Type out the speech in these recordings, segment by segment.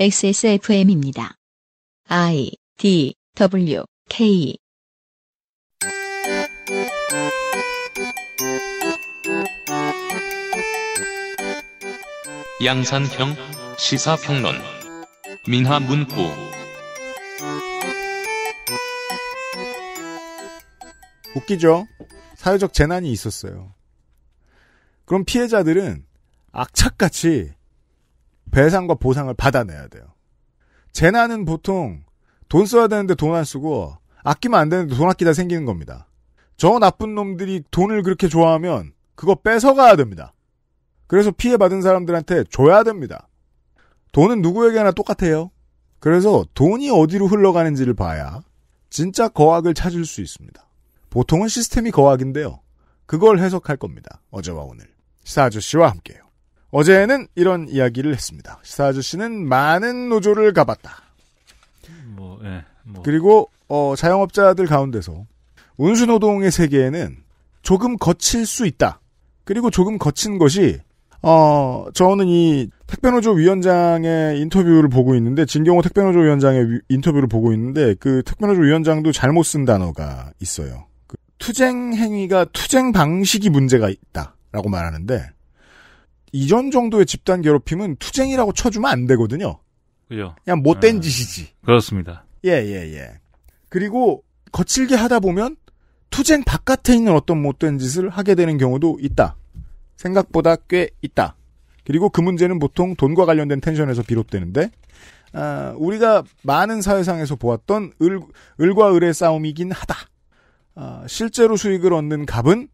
XSFM입니다. I D W K 양산형 시사평론 민화문구 웃기죠? 사회적 재난이 있었어요. 그럼 피해자들은 악착같이 배상과 보상을 받아내야 돼요. 재난은 보통 돈 써야 되는데 돈 안 쓰고 아끼면 안 되는데 돈 아끼다 생기는 겁니다. 저 나쁜 놈들이 돈을 그렇게 좋아하면 그거 뺏어가야 됩니다. 그래서 피해받은 사람들한테 줘야 됩니다. 돈은 누구에게나 똑같아요. 그래서 돈이 어디로 흘러가는지를 봐야 진짜 거악을 찾을 수 있습니다. 보통은 시스템이 거악인데요. 그걸 해석할 겁니다. 어제와 오늘. 시사 아저씨와 함께요. 어제는 이런 이야기를 했습니다. 시사 아저씨는 많은 노조를 가봤다. 뭐, 예, 뭐. 그리고 어, 자영업자들 가운데서 운수노동의 세계에는 조금 거칠 수 있다. 그리고 조금 거친 것이 어, 저는 이 택배노조 위원장의 인터뷰를 보고 있는데, 진경호 택배노조 위원장의 위, 인터뷰를 보고 있는데, 그 택배노조 위원장도 잘못 쓴 단어가 있어요. 그 투쟁 행위가 투쟁 방식이 문제가 있다. 라고 말하는데, 이전 정도의 집단 괴롭힘은 투쟁이라고 쳐주면 안 되거든요. 그죠. 그냥 못된 아, 짓이지. 그렇습니다. 예, 예, 예. 그리고 거칠게 하다 보면 투쟁 바깥에 있는 어떤 못된 짓을 하게 되는 경우도 있다. 생각보다 꽤 있다. 그리고 그 문제는 보통 돈과 관련된 텐션에서 비롯되는데, 아, 우리가 많은 사회상에서 보았던 을, 을과 을의 싸움이긴 하다. 아, 실제로 수익을 얻는 갑은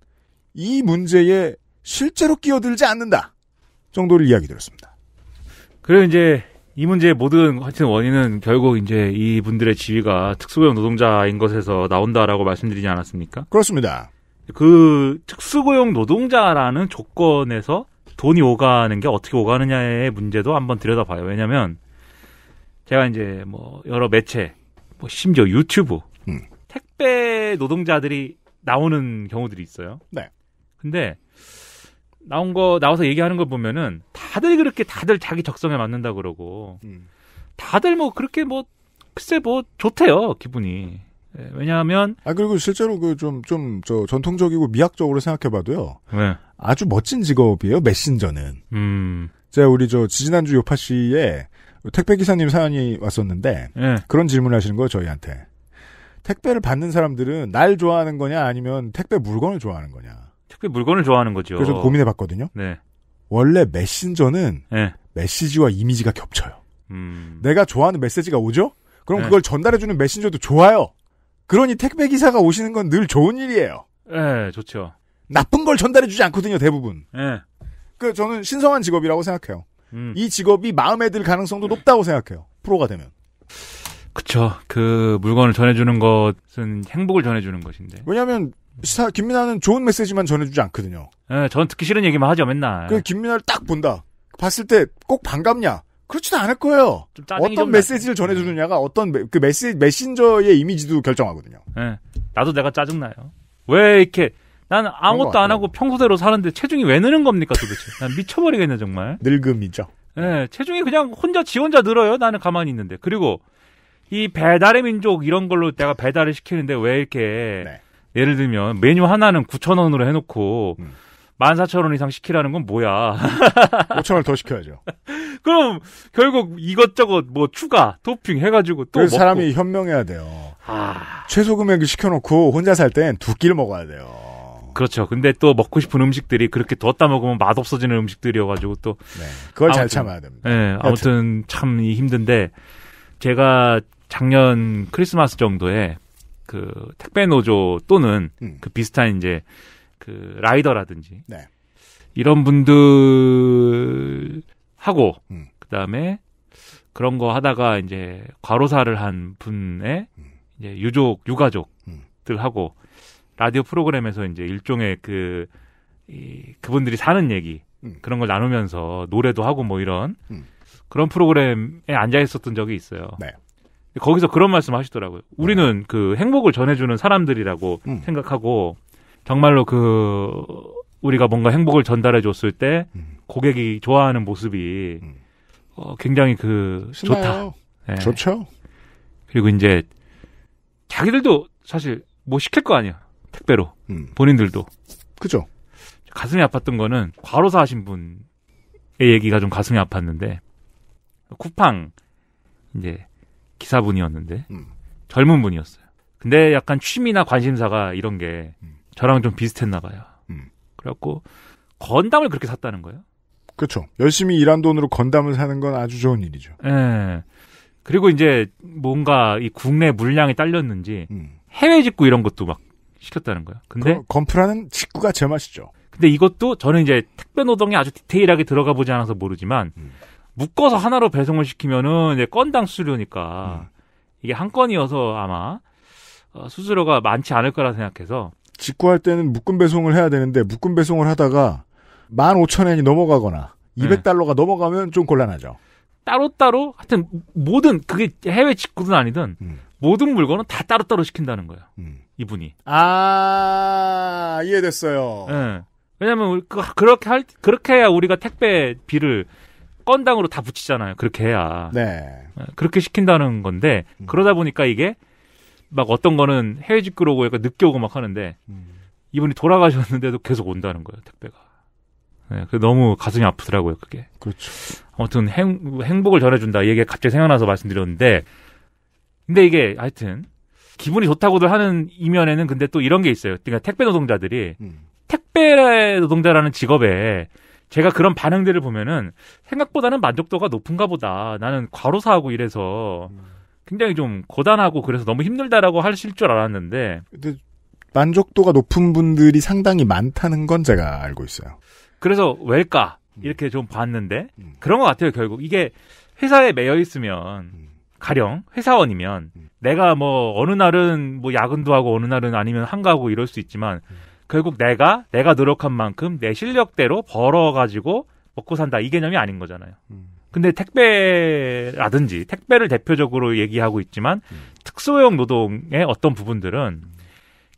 이 문제에 실제로 끼어들지 않는다. 정도를 이야기 드렸습니다. 그래 이제 이 문제의 모든 하여튼 원인은 결국 이제 이분들의 지위가 특수고용 노동자인 것에서 나온다라고 말씀드리지 않았습니까? 그렇습니다. 그 특수고용 노동자라는 조건에서 돈이 오가는 게 어떻게 오가느냐의 문제도 한번 들여다봐요. 왜냐면 제가 이제 뭐 여러 매체, 뭐 심지어 유튜브, 음. 택배 노동자들이 나오는 경우들이 있어요. 네. 근데 나온 거 나와서 얘기하는 거 보면은 다들 그렇게 다들 자기 적성에 맞는다 그러고 음. 다들 뭐 그렇게 뭐 글쎄 뭐 좋대요 기분이 네, 왜냐하면 아 그리고 실제로 그 좀 좀 저 전통적이고 미학적으로 생각해봐도요 네. 아주 멋진 직업이에요 메신저는 음. 제가 우리 저 지난주 요파 씨의 택배 기사님 사연이 왔었는데 네. 그런 질문을 하시는 거예요 저희한테 택배를 받는 사람들은 날 좋아하는 거냐 아니면 택배 물건을 좋아하는 거냐 특히 물건을 좋아하는 거죠. 그래서 고민해 봤거든요. 네. 원래 메신저는 네. 메시지와 이미지가 겹쳐요. 음... 내가 좋아하는 메시지가 오죠? 그럼 네. 그걸 전달해주는 메신저도 좋아요. 그러니 택배 기사가 오시는 건 늘 좋은 일이에요. 네, 좋죠. 나쁜 걸 전달해주지 않거든요, 대부분. 네. 그 저는 신성한 직업이라고 생각해요. 음. 이 직업이 마음에 들 가능성도 높다고 생각해요. 프로가 되면. 그쵸. 그 물건을 전해주는 것은 행복을 전해주는 것인데. 왜냐하면 시사 김민아는 좋은 메시지만 전해주지 않거든요. 예, 저는 듣기 싫은 얘기만 하죠 맨날. 그 김민아를 딱 본다. 봤을 때 꼭 반갑냐? 그렇지도 않을 거예요. 어떤 메시지를 전해주느냐가 어떤 메, 그 메시 메신저의 이미지도 결정하거든요. 예, 나도 내가 짜증 나요. 왜 이렇게 난 아무것도 안 하고 평소대로 사는데 체중이 왜 느는 겁니까 도대체? 난 미쳐버리겠네 정말. 늙음이죠. 예, 체중이 그냥 혼자 지 혼자 늘어요. 나는 가만히 있는데. 그리고 이 배달의 민족 이런 걸로 내가 배달을 시키는데 왜 이렇게 네. 예를 들면 메뉴 하나는 9,000원으로 해놓고 음. 14,000원 이상 시키라는 건 뭐야. 5 0 0 0원더 시켜야죠. 그럼 결국 이것저것 뭐 추가, 토핑 해가지고 또. 그 먹고. 사람이 현명해야 돼요. 아... 최소 금액을 시켜놓고 혼자 살 땐 두 끼를 먹어야 돼요. 그렇죠. 근데 또 먹고 싶은 음식들이 그렇게 뒀다 먹으면 맛 없어지는 음식들이어가지고 또 네, 그걸 아무튼, 잘 참아야 됩니다. 네, 아무튼 참 힘든데 제가 작년 크리스마스 정도에 그 택배 노조 또는 음. 그 비슷한 이제 그 라이더라든지 네. 이런 분들 하고 음. 그다음에 그런 거 하다가 이제 과로사를 한 분의 음. 이제 유족 유가족들 음. 하고 라디오 프로그램에서 이제 일종의 그 이, 그분들이 사는 얘기 음. 그런 걸 나누면서 노래도 하고 뭐 이런 음. 그런 프로그램에 앉아 있었던 적이 있어요. 네. 거기서 그런 말씀 하시더라고요. 네. 우리는 네. 그 행복을 전해주는 사람들이라고 음. 생각하고 정말로 그 우리가 뭔가 행복을 전달해 줬을 때 음. 고객이 좋아하는 모습이 음. 어, 굉장히 그 신나요. 좋다. 네. 좋죠. 그리고 이제 자기들도 사실 뭐 시킬 거 아니야. 택배로. 음. 본인들도. 그죠. 가슴이 아팠던 거는 과로사 하신 분의 얘기가 좀 가슴이 아팠는데 쿠팡 이제 기사분이었는데 음. 젊은 분이었어요. 근데 약간 취미나 관심사가 이런 게 음. 저랑 좀 비슷했나 봐요. 음. 그래갖고 건담을 그렇게 샀다는 거예요. 그렇죠. 열심히 일한 돈으로 건담을 사는 건 아주 좋은 일이죠. 예. 그리고 이제 뭔가 이 국내 물량이 딸렸는지 음. 해외 직구 이런 것도 막 시켰다는 거예요 근데 그 건프라는 직구가 제맛이죠. 근데 이것도 저는 이제 택배 노동이 아주 디테일하게 들어가 보지 않아서 모르지만 음. 묶어서 하나로 배송을 시키면은 이제 건당 수수료니까 음. 이게 한 건이어서 아마 어, 수수료가 많지 않을 거라 생각해서 직구할 때는 묶음 배송을 해야 되는데 묶음 배송을 하다가 만 오천 엔이 넘어가거나 이백 네. 달러가 네. 넘어가면 좀 곤란하죠. 따로따로 하여튼 모든 그게 해외 직구든 아니든 음. 모든 물건은 다 따로따로 시킨다는 거예요. 음. 이분이. 아, 이해됐어요. 네. 왜냐면 하 그, 그렇게 할 그렇게 해야 우리가 택배비를 건당으로 다 붙이잖아요. 그렇게 해야. 네. 네. 그렇게 시킨다는 건데 음. 그러다 보니까 이게 막 어떤 거는 해외 직구로 오고 약간 늦게 오고 막 하는데 음. 이분이 돌아가셨는데도 계속 온다는 거예요. 택배가. 네, 그 너무 가슴이 아프더라고요. 그게. 그렇죠. 아무튼 행, 행복을 전해준다. 이 얘기가 갑자기 생각나서 말씀드렸는데 근데 이게 하여튼 기분이 좋다고들 하는 이면에는 근데 또 이런 게 있어요. 그러니까 택배 노동자들이 음. 택배 노동자라는 직업에 제가 그런 반응들을 보면은 생각보다는 만족도가 높은가 보다. 나는 과로사하고 이래서 굉장히 좀 고단하고 그래서 너무 힘들다라고 하실 줄 알았는데. 근데 만족도가 높은 분들이 상당히 많다는 건 제가 알고 있어요. 그래서 왜일까? 음. 이렇게 좀 봤는데 음. 그런 것 같아요 결국 이게 회사에 매여 있으면 음. 가령 회사원이면 내가 뭐 어느 날은 뭐 야근도 하고 어느 날은 아니면 한가하고 이럴 수 있지만 결국 내가 내가 노력한 만큼 내 실력대로 벌어가지고 먹고 산다 이 개념이 아닌 거잖아요. 음. 근데 택배라든지 택배를 대표적으로 얘기하고 있지만 음. 특수형 노동의 어떤 부분들은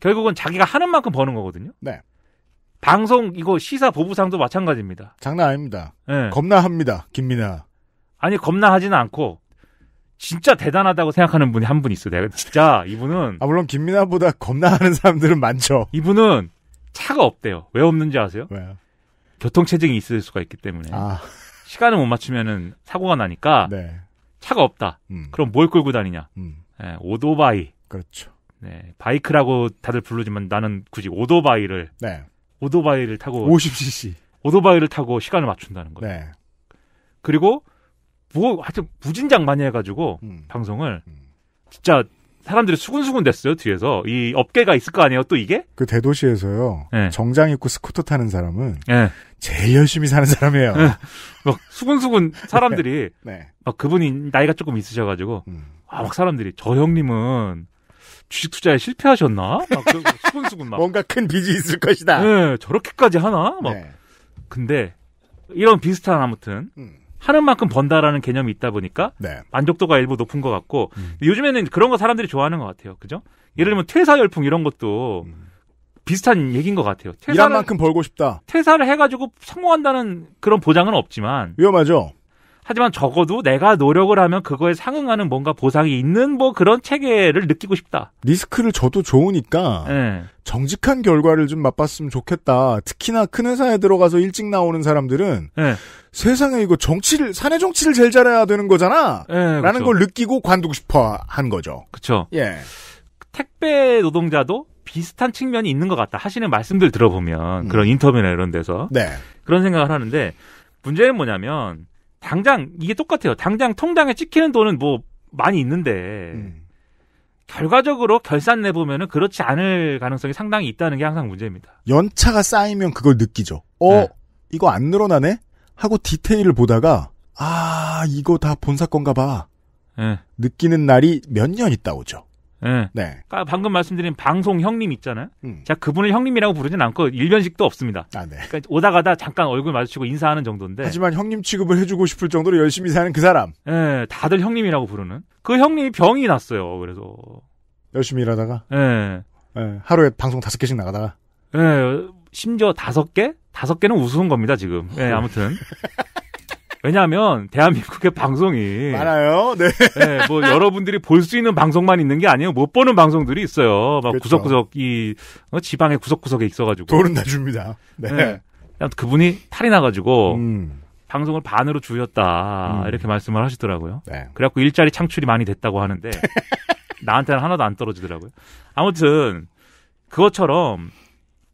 결국은 자기가 하는 만큼 버는 거거든요. 네. 방송 이거 시사 보부상도 마찬가지입니다. 장난 아닙니다. 네. 겁나 합니다. 김민아. 아니 겁나 하지는 않고 진짜 대단하다고 생각하는 분이 한 분 있어요. 진짜 이분은 아 물론 김민아보다 겁나하는 사람들은 많죠. 이분은 차가 없대요. 왜 없는지 아세요? 왜요? 교통체증이 있을 수가 있기 때문에. 아. 시간을 못 맞추면은 사고가 나니까 네. 차가 없다. 음. 그럼 뭘 끌고 다니냐? 음. 네, 오도바이 그렇죠. 네, 바이크라고 다들 부르지만 나는 굳이 오도바이를 네. 오토바이를 타고 50cc 오도바이를 타고 시간을 맞춘다는 거예요. 네. 그리고 뭐 하여튼 무진장 많이 해가지고 음. 방송을 음. 진짜 사람들이 수군수군 됐어요 뒤에서 이 업계가 있을 거 아니에요 또 이게 그 대도시에서요 네. 예. 정장 입고 스쿠터 타는 사람은 네. 제일 열심히 사는 사람이에요 네. 막 수군수군 사람들이 네. 막 그분이 나이가 조금 있으셔가지고 음. 아막 사람들이 저 형님은 주식 투자에 실패하셨나 막 수군수군 막 뭔가 큰 빚이 있을 것이다 네 저렇게까지 하나 막 네. 근데 이런 비슷한 아무튼 음. 하는 만큼 번다라는 개념이 있다 보니까 네. 만족도가 일부 높은 것 같고 음. 요즘에는 그런 거 사람들이 좋아하는 것 같아요. 그죠? 예를 들면 퇴사 열풍 이런 것도 음. 비슷한 얘기인 것 같아요. 퇴사를, 만큼 벌고 싶다. 퇴사를 해가지고 성공한다는 그런 보장은 없지만 위험하죠. 하지만 적어도 내가 노력을 하면 그거에 상응하는 뭔가 보상이 있는 뭐 그런 체계를 느끼고 싶다. 리스크를 져도 좋으니까 네. 정직한 결과를 좀 맛봤으면 좋겠다. 특히나 큰 회사에 들어가서 일찍 나오는 사람들은 네. 세상에 이거 정치를 사내 정치를 제일 잘해야 되는 거잖아. 예, 그렇죠. 라는 그걸 느끼고 관두고 싶어 한 거죠. 그렇죠. 예. 택배 노동자도 비슷한 측면이 있는 것 같다 하시는 말씀들 들어보면 음. 그런 인터뷰나 이런 데서 네. 그런 생각을 하는데 문제는 뭐냐면 당장 이게 똑같아요. 당장 통장에 찍히는 돈은 뭐 많이 있는데 음. 결과적으로 결산 내보면은 그렇지 않을 가능성이 상당히 있다는 게 항상 문제입니다. 연차가 쌓이면 그걸 느끼죠. 어, 네. 이거 안 늘어나네? 하고 디테일을 보다가 아 이거 다 본 사건가 봐 네. 느끼는 날이 몇 년 있다 오죠. 네. 네. 까 방금 말씀드린 방송 형님 있잖아요. 음. 제가 그분을 형님이라고 부르진 않고 일변식도 없습니다. 아, 네. 그러니까 오다 가다 잠깐 얼굴 마주치고 인사하는 정도인데. 하지만 형님 취급을 해주고 싶을 정도로 열심히 사는 그 사람. 네, 다들 형님이라고 부르는. 그 형님이 병이 났어요. 그래서 열심히 일하다가. 네. 네 하루에 방송 다섯 개씩 나가다가. 네, 심지어 다섯 개? 다섯 개는 우스운 겁니다, 지금. 예, 네, 아무튼. 왜냐하면 대한민국의 방송이 많아요. 네. 네뭐 예, 여러분들이 볼 수 있는 방송만 있는 게 아니에요. 못 보는 방송들이 있어요. 막 그렇죠. 구석구석 이 어, 지방의 구석구석에 있어가지고 돌은 다 줍니다. 네. 네. 그분이 탈이 나가지고 음. 방송을 반으로 줄였다 음. 이렇게 말씀을 하시더라고요. 네. 그래갖고 일자리 창출이 많이 됐다고 하는데 나한테는 하나도 안 떨어지더라고요. 아무튼 그것처럼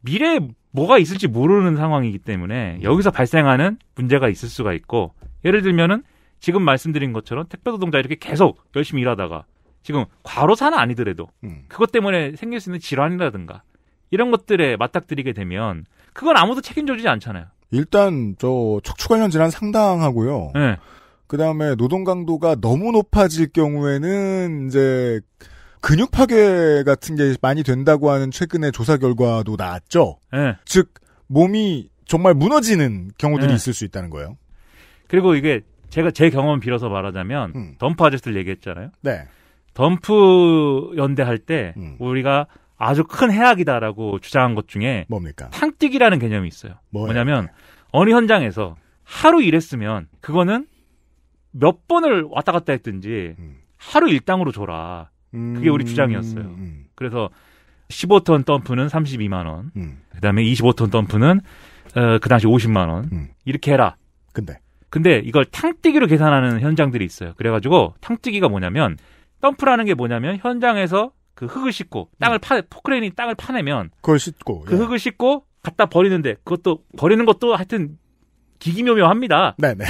미래 뭐가 있을지 모르는 상황이기 때문에 여기서 발생하는 문제가 있을 수가 있고 예를 들면은 지금 말씀드린 것처럼 택배 노동자 이렇게 계속 열심히 일하다가 지금 과로사는 아니더라도 음. 그것 때문에 생길 수 있는 질환이라든가 이런 것들에 맞닥뜨리게 되면 그건 아무도 책임져주지 않잖아요. 일단 저 척추 관련 질환 상당하고요. 네. 그 다음에 노동 강도가 너무 높아질 경우에는 이제 근육 파괴 같은 게 많이 된다고 하는 최근의 조사 결과도 나왔죠. 네. 즉 몸이 정말 무너지는 경우들이 네. 있을 수 있다는 거예요. 그리고 이게 제가 제 경험 빌어서 말하자면 음. 덤프 아저씨들 얘기했잖아요. 네. 덤프 연대할 때 음. 우리가 아주 큰 해악이다라고 주장한 것 중에 뭡니까? 탕뛰기라는 개념이 있어요. 뭐예요? 뭐냐면 어느 현장에서 하루 일했으면 그거는 몇 번을 왔다 갔다 했든지 음. 하루 일당으로 줘라. 그게 우리 주장이었어요. 음. 음. 그래서 15톤 덤프는 32만 원. 음. 그다음에 25톤 덤프는 어, 그 당시 50만 원. 음. 이렇게 해라. 근데 근데 이걸 탕뜨기로 계산하는 현장들이 있어요. 그래가지고 탕뜨기가 뭐냐면 덤프라는 게 뭐냐면 현장에서 그 흙을 씻고 땅을 파 포크레인이 땅을 파내면 그걸 씻고 그 예. 흙을 씻고 갖다 버리는데 그것도 버리는 것도 하여튼 기기묘묘합니다. 네네.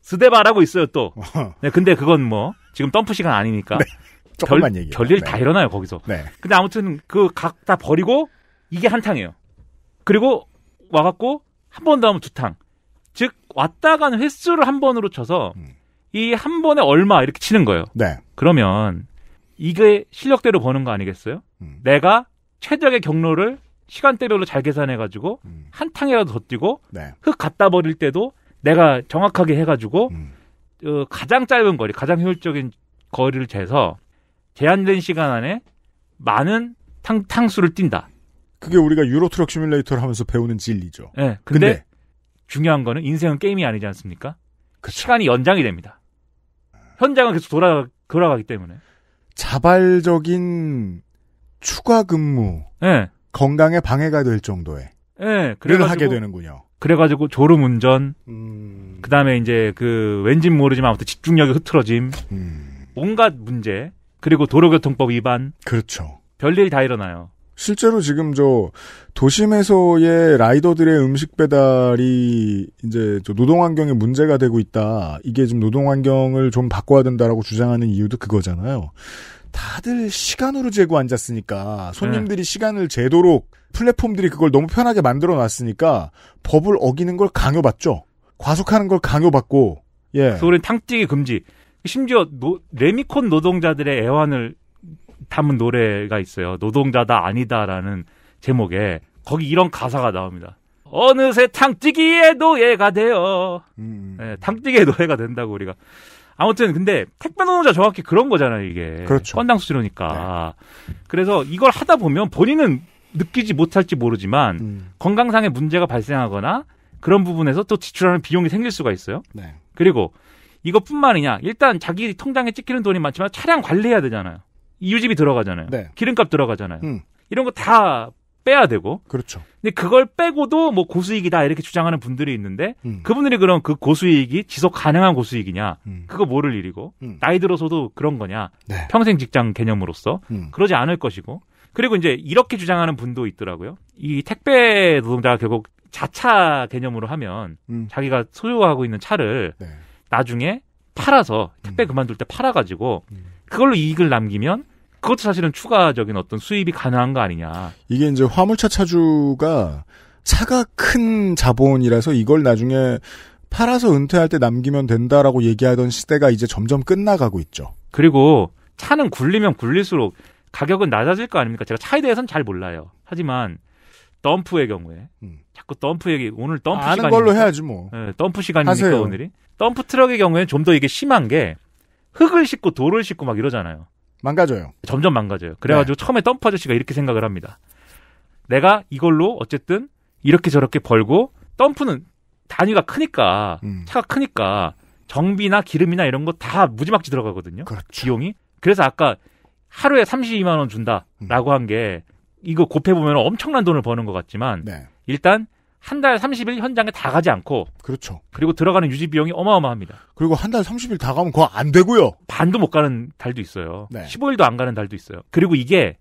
스데바라고 있어요 또. 네, 근데 그건 뭐 지금 덤프 시간 아니니까. 네. 조금만 얘기. 별일 네. 다 일어나요 거기서. 네. 근데 아무튼 그 각 다 버리고 이게 한 탕이에요. 그리고 와갖고 한 번 더 하면 두 탕. 즉 왔다 간 횟수를 한 번으로 쳐서 음. 이한 번에 얼마 이렇게 치는 거예요. 네. 그러면 이게 실력대로 버는 거 아니겠어요? 음. 내가 최적의 경로를 시간대별로 잘 계산해가지고 음. 한 탕이라도 더 뛰고 네. 흙 갖다 버릴 때도 내가 정확하게 해가지고 음. 어, 가장 짧은 거리, 가장 효율적인 거리를 재서 제한된 시간 안에 많은 탕, 탕수를 뛴다. 그게 우리가 유로 트럭 시뮬레이터를 하면서 배우는 진리죠. 네, 근데, 근데 중요한 거는 인생은 게임이 아니지 않습니까? 그쵸. 시간이 연장이 됩니다. 현장은 계속 돌아, 돌아가기 때문에. 자발적인 추가 근무. 네. 건강에 방해가 될 정도의. 예, 그래가 하게 되는군요. 그래가지고 졸음 운전, 음... 그 다음에 이제 그 왠진 모르지만 아무튼 집중력이 흐트러짐, 음... 온갖 문제, 그리고 도로교통법 위반. 그렇죠. 별일 다 일어나요. 실제로 지금 저 도심에서의 라이더들의 음식 배달이 이제 노동 환경에 문제가 되고 있다. 이게 지금 노동 환경을 좀 바꿔야 된다라고 주장하는 이유도 그거잖아요. 다들 시간으로 재고 앉았으니까 손님들이 네. 시간을 재도록 플랫폼들이 그걸 너무 편하게 만들어 놨으니까 법을 어기는 걸 강요받죠. 과속하는 걸 강요받고 예. 서울은 탕찌기 금지. 심지어 노, 레미콘 노동자들의 애환을 담은 노래가 있어요. 노동자다 아니다라는 제목에 거기 이런 가사가 나옵니다. 어느새 탕찌기의 노예가 되어 음. 네, 탕찌기의 노예가 된다고 우리가 아무튼 근데 택배 노동자 정확히 그런 거잖아요 이게 그렇죠. 건당 수수료니까 네. 그래서 이걸 하다 보면 본인은 느끼지 못할지 모르지만 음. 건강상의 문제가 발생하거나 그런 부분에서 또 지출하는 비용이 생길 수가 있어요. 네. 그리고 이것뿐만이냐 일단 자기 통장에 찍히는 돈이 많지만 차량 관리해야 되잖아요. 이유집이 들어가잖아요. 네. 기름값 들어가잖아요. 음. 이런 거 다 빼야 되고. 그렇죠. 근데 그걸 빼고도 뭐 고수익이다 이렇게 주장하는 분들이 있는데 음. 그분들이 그럼 그 고수익이 지속 가능한 고수익이냐? 음. 그거 모를 일이고 음. 나이 들어서도 그런 거냐? 네. 평생 직장 개념으로서 음. 그러지 않을 것이고. 그리고 이제 이렇게 주장하는 분도 있더라고요. 이 택배 노동자가 결국 자차 개념으로 하면 음. 자기가 소유하고 있는 차를 네. 나중에 팔아서 택배 음. 그만둘 때 팔아가지고 음. 그걸로 이익을 남기면 그것도 사실은 추가적인 어떤 수입이 가능한 거 아니냐. 이게 이제 화물차 차주가 차가 큰 자본이라서 이걸 나중에 팔아서 은퇴할 때 남기면 된다라고 얘기하던 시대가 이제 점점 끝나가고 있죠. 그리고 차는 굴리면 굴릴수록 가격은 낮아질 거 아닙니까? 제가 차에 대해서는 잘 몰라요. 하지만 덤프의 경우에 음. 자꾸 덤프 얘기 오늘 덤프 아, 시간 아는 걸로 해야지 뭐. 네, 덤프 시간이니까 하세요. 오늘이 덤프 트럭의 경우에는 좀 더 이게 심한 게 흙을 싣고 돌을 싣고 막 이러잖아요. 망가져요. 점점 망가져요. 그래가지고 네. 처음에 덤프 아저씨가 이렇게 생각을 합니다. 내가 이걸로 어쨌든 이렇게 저렇게 벌고 덤프는 단위가 크니까 음. 차가 크니까 정비나 기름이나 이런 거 다 무지막지 들어가거든요. 그렇죠. 비용이. 그래서 아까 하루에 32만 원 준다라고 음. 한게 이거 곱해 보면 엄청난 돈을 버는 것 같지만 네. 일단 한달 30일 현장에 다 가지 않고 그렇죠. 그리고 들어가는 유지 비용이 어마어마합니다. 그리고 한 달 30일 다 가면 그거 안 되고요. 반도 못 가는 달도 있어요. 네. 15일도 안 가는 달도 있어요. 그리고 이게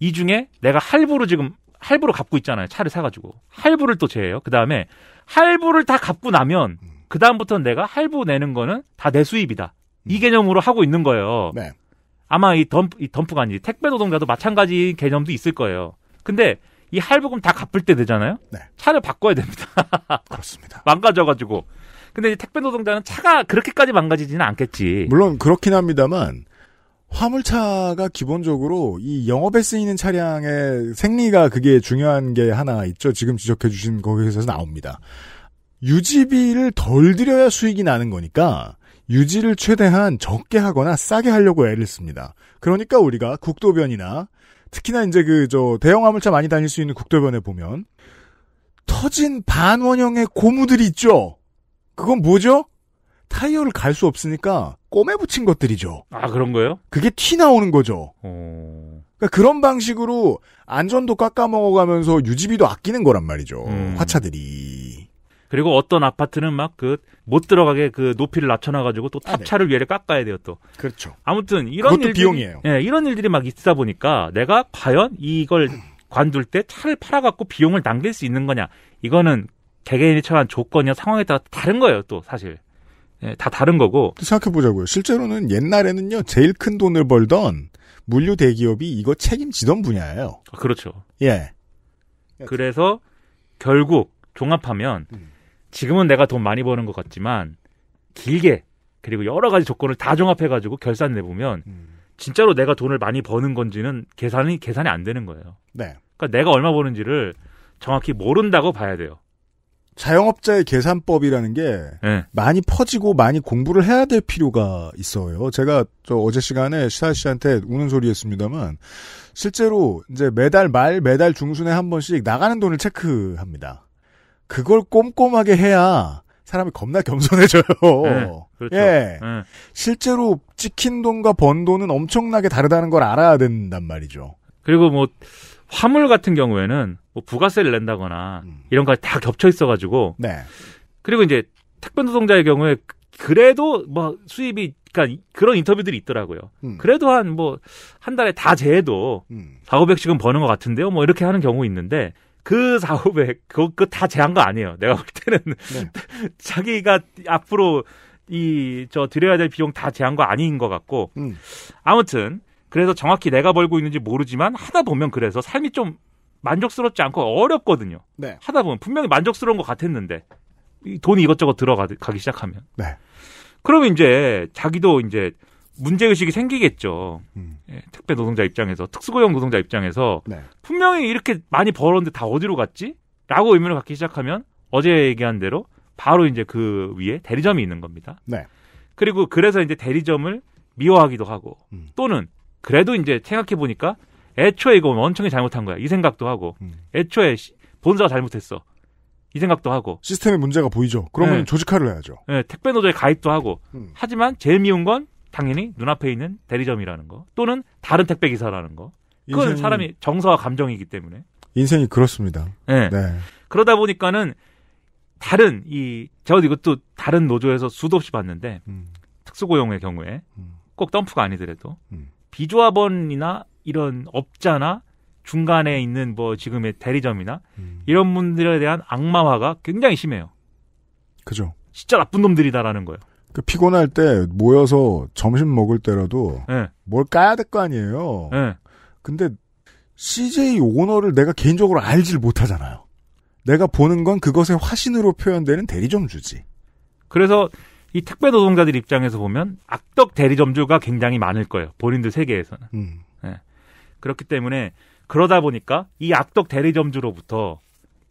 이 중에 내가 할부로 지금 할부로 갚고 있잖아요. 차를 사가지고 할부를 또 제해요. 그 다음에 할부를 다 갚고 나면 음. 그 다음부터는 내가 할부 내는 거는 다 내 수입이다. 이 음. 개념으로 하고 있는 거예요. 네. 아마 이 덤프, 이 덤프가 아니지 택배 노동자도 마찬가지 개념도 있을 거예요. 근데 이 할부금 다 갚을 때 되잖아요. 네. 차를 바꿔야 됩니다. 그렇습니다. 망가져가지고. 근데 택배 노동자는 차가 그렇게까지 망가지지는 않겠지. 물론 그렇긴 합니다만 화물차가 기본적으로 이 영업에 쓰이는 차량의 생리가 그게 중요한 게 하나 있죠. 지금 지적해 주신 거기에서 나옵니다. 유지비를 덜 들여야 수익이 나는 거니까 유지를 최대한 적게 하거나 싸게 하려고 애를 씁니다. 그러니까 우리가 국도변이나 특히나 이제 그 저 대형 화물차 많이 다닐 수 있는 국도변에 보면 터진 반원형의 고무들이 있죠. 그건 뭐죠? 타이어를 갈 수 없으니까 꼬매 붙인 것들이죠. 아 그런 거요? 그게 튀 나오는 거죠. 어... 그러니까 그런 방식으로 안전도 깎아먹어가면서 유지비도 아끼는 거란 말이죠. 음... 화차들이. 그리고 어떤 아파트는 막 그 못 들어가게 그 높이를 낮춰놔가지고 또 탑차를 아, 네. 위에 를 깎아야 돼요 또. 그렇죠. 아무튼 이런 일들 비용이에요. 예, 이런 일들이 막 있다 보니까 내가 과연 이걸 관둘 때 차를 팔아갖고 비용을 남길 수 있는 거냐 이거는 개개인이 처한 조건이나 상황에 따라 다른 거예요 또 사실. 예, 다 다른 거고. 생각해 보자고요. 실제로는 옛날에는요 제일 큰 돈을 벌던 물류 대기업이 이거 책임지던 분야예요. 아, 그렇죠. 예. 그래서 결국 종합하면 음. 지금은 내가 돈 많이 버는 것 같지만 길게 그리고 여러 가지 조건을 다 종합해 가지고 결산 내보면 음. 진짜로 내가 돈을 많이 버는 건지는 계산이 계산이 안 되는 거예요. 네. 그러니까 내가 얼마 버는지를 정확히 모른다고 봐야 돼요. 자영업자의 계산법이라는 게 네. 많이 퍼지고 많이 공부를 해야 될 필요가 있어요. 제가 저 어제 시간에 시사 씨한테 우는 소리 했습니다만 실제로 이제 매달 말 매달 중순에 한 번씩 나가는 돈을 체크합니다. 그걸 꼼꼼하게 해야 사람이 겁나 겸손해져요. 네, 그렇죠. 예. 네. 실제로 찍힌 돈과 번 돈은 엄청나게 다르다는 걸 알아야 된단 말이죠. 그리고 뭐 화물 같은 경우에는 뭐 부가세를 낸다거나 음. 이런 거 다 겹쳐 있어가지고. 네. 그리고 이제 택배 노동자의 경우에 그래도 뭐 수입이 그러니까 그런 인터뷰들이 있더라고요. 음. 그래도 한 뭐한 뭐한 달에 다 재해도 음. 4,500씩은 버는 것 같은데요. 뭐 이렇게 하는 경우 있는데 그 사업에 그거, 그거 다 제한 거 아니에요. 내가 볼 때는 네. 자기가 앞으로 이저 드려야 될 비용 다 제한 거 아닌 것 같고 음. 아무튼 그래서 정확히 내가 벌고 있는지 모르지만 하다 보면 그래서 삶이 좀 만족스럽지 않고 어렵거든요. 네. 하다 보면 분명히 만족스러운 것 같았는데 이 돈이 이것저것 들어가기 시작하면. 네. 그러면 이제 자기도 이제 문제의식이 생기겠죠. 음. 예, 택배 노동자 입장에서, 특수고용 노동자 입장에서 네. 분명히 이렇게 많이 벌었는데 다 어디로 갔지? 라고 의문을 갖기 시작하면 어제 얘기한 대로 바로 이제 그 위에 대리점이 있는 겁니다. 네. 그리고 그래서 이제 대리점을 미워하기도 하고 음. 또는 그래도 이제 생각해 보니까 애초에 이건 원청이 잘못한 거야. 이 생각도 하고 음. 애초에 본사가 잘못했어. 이 생각도 하고 시스템에 문제가 보이죠. 그러면 네. 조직화를 해야죠. 네, 택배 노조에 가입도 하고 음. 하지만 제일 미운 건 당연히 눈앞에 있는 대리점이라는 거 또는 다른 택배 기사라는 거 그건 인생이... 사람이 정서와 감정이기 때문에 인생이 그렇습니다. 네. 네. 그러다 보니까는 다른 이 제가 이것도 다른 노조에서 수도 없이 봤는데 음. 특수고용의 경우에 음. 꼭 덤프가 아니더라도 음. 비조합원이나 이런 업자나 중간에 있는 뭐 지금의 대리점이나 음. 이런 분들에 대한 악마화가 굉장히 심해요. 그죠. 진짜 나쁜 놈들이다라는 거예요. 그 피곤할 때 모여서 점심 먹을 때라도 네. 뭘 까야 될 거 아니에요. 네. 근데 CJ 오너를 내가 개인적으로 알질 못하잖아요. 내가 보는 건 그것의 화신으로 표현되는 대리점주지. 그래서 이 택배 노동자들 입장에서 보면 악덕 대리점주가 굉장히 많을 거예요. 본인들 세계에서는. 음. 네. 그렇기 때문에 그러다 보니까 이 악덕 대리점주로부터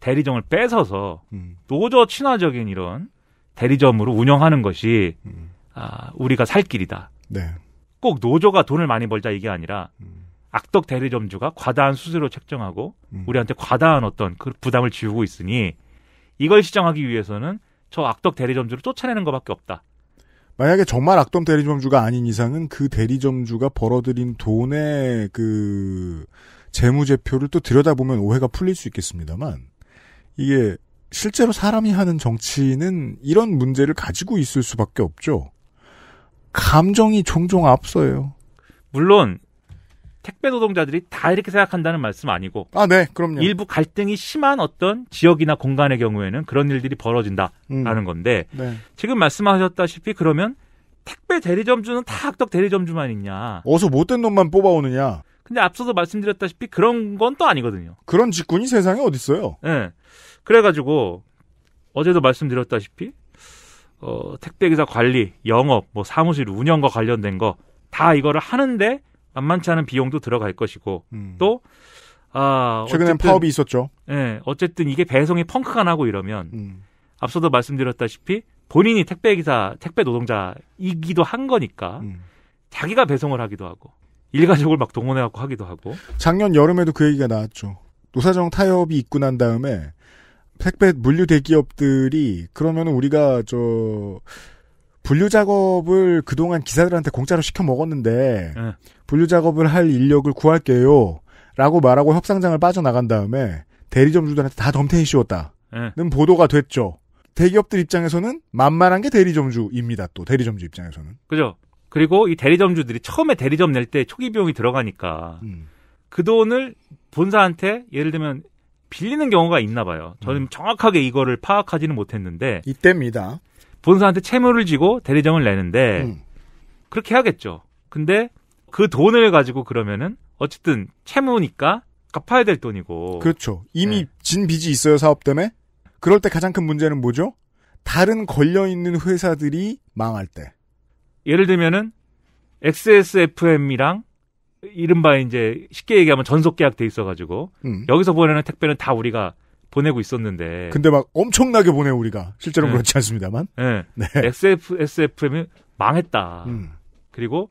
대리점을 뺏어서 음. 노조 친화적인 이런 대리점으로 운영하는 것이 음. 아, 우리가 살 길이다. 네. 꼭 노조가 돈을 많이 벌자 이게 아니라 음. 악덕 대리점주가 과다한 수수료 책정하고 음. 우리한테 과다한 어떤 그 부담을 지우고 있으니 이걸 시정하기 위해서는 저 악덕 대리점주를 쫓아내는 것밖에 없다. 만약에 정말 악덕 대리점주가 아닌 이상은 그 대리점주가 벌어들인 돈의 그 재무제표를 또 들여다보면 오해가 풀릴 수 있겠습니다만 이게 실제로 사람이 하는 정치는 이런 문제를 가지고 있을 수밖에 없죠. 감정이 종종 앞서요. 물론 택배 노동자들이 다 이렇게 생각한다는 말씀 아니고 아, 네. 그럼요. 일부 갈등이 심한 어떤 지역이나 공간의 경우에는 그런 일들이 벌어진다라는 음. 건데 네. 지금 말씀하셨다시피 그러면 택배 대리점주는 다 악덕 대리점주만 있냐? 어서 못된 놈만 뽑아오느냐? 근데 앞서도 말씀드렸다시피 그런 건 또 아니거든요. 그런 직군이 세상에 어디 있어요? 예. 네. 그래가지고 어제도 말씀드렸다시피 어, 택배기사 관리, 영업, 뭐 사무실 운영과 관련된 거 다 이거를 하는데 만만치 않은 비용도 들어갈 것이고 음. 또 아, 최근엔 파업이 있었죠. 예. 네, 어쨌든 이게 배송이 펑크가 나고 이러면 음. 앞서도 말씀드렸다시피 본인이 택배기사, 택배 노동자이기도 한 거니까 음. 자기가 배송을 하기도 하고 일가족을 막 동원해갖고 하기도 하고. 작년 여름에도 그 얘기가 나왔죠. 노사정 타협이 있고 난 다음에 택배 물류 대기업들이 그러면 우리가 저 분류 작업을 그동안 기사들한테 공짜로 시켜 먹었는데 네. 분류 작업을 할 인력을 구할게요. 라고 말하고 협상장을 빠져나간 다음에 대리점주들한테 다 덤탱이 씌웠다는 예. 네. 보도가 됐죠. 대기업들 입장에서는 만만한 게 대리점주입니다. 또 대리점주 입장에서는. 그죠. 그리고 이 대리점주들이 처음에 대리점 낼 때 초기 비용이 들어가니까 음. 그 돈을 본사한테 예를 들면 빌리는 경우가 있나 봐요. 저는 음. 정확하게 이거를 파악하지는 못했는데 이때입니다. 본사한테 채무를 지고 대리점을 내는데 음. 그렇게 하겠죠. 근데 그 돈을 가지고 그러면은 어쨌든 채무니까 갚아야 될 돈이고. 그렇죠. 이미 네. 진 빚이 있어요 사업 때문에. 그럴 때 가장 큰 문제는 뭐죠? 다른 걸려 있는 회사들이 망할 때. 예를 들면은 XSFM이랑 이른바 이제 쉽게 얘기하면 전속 계약돼 있어가지고 음. 여기서 보내는 택배는 다 우리가 보내고 있었는데. 근데 막 엄청나게 보내 우리가 실제로 네. 그렇지 않습니다만. 네. 네. x SFM이 망했다. 음. 그리고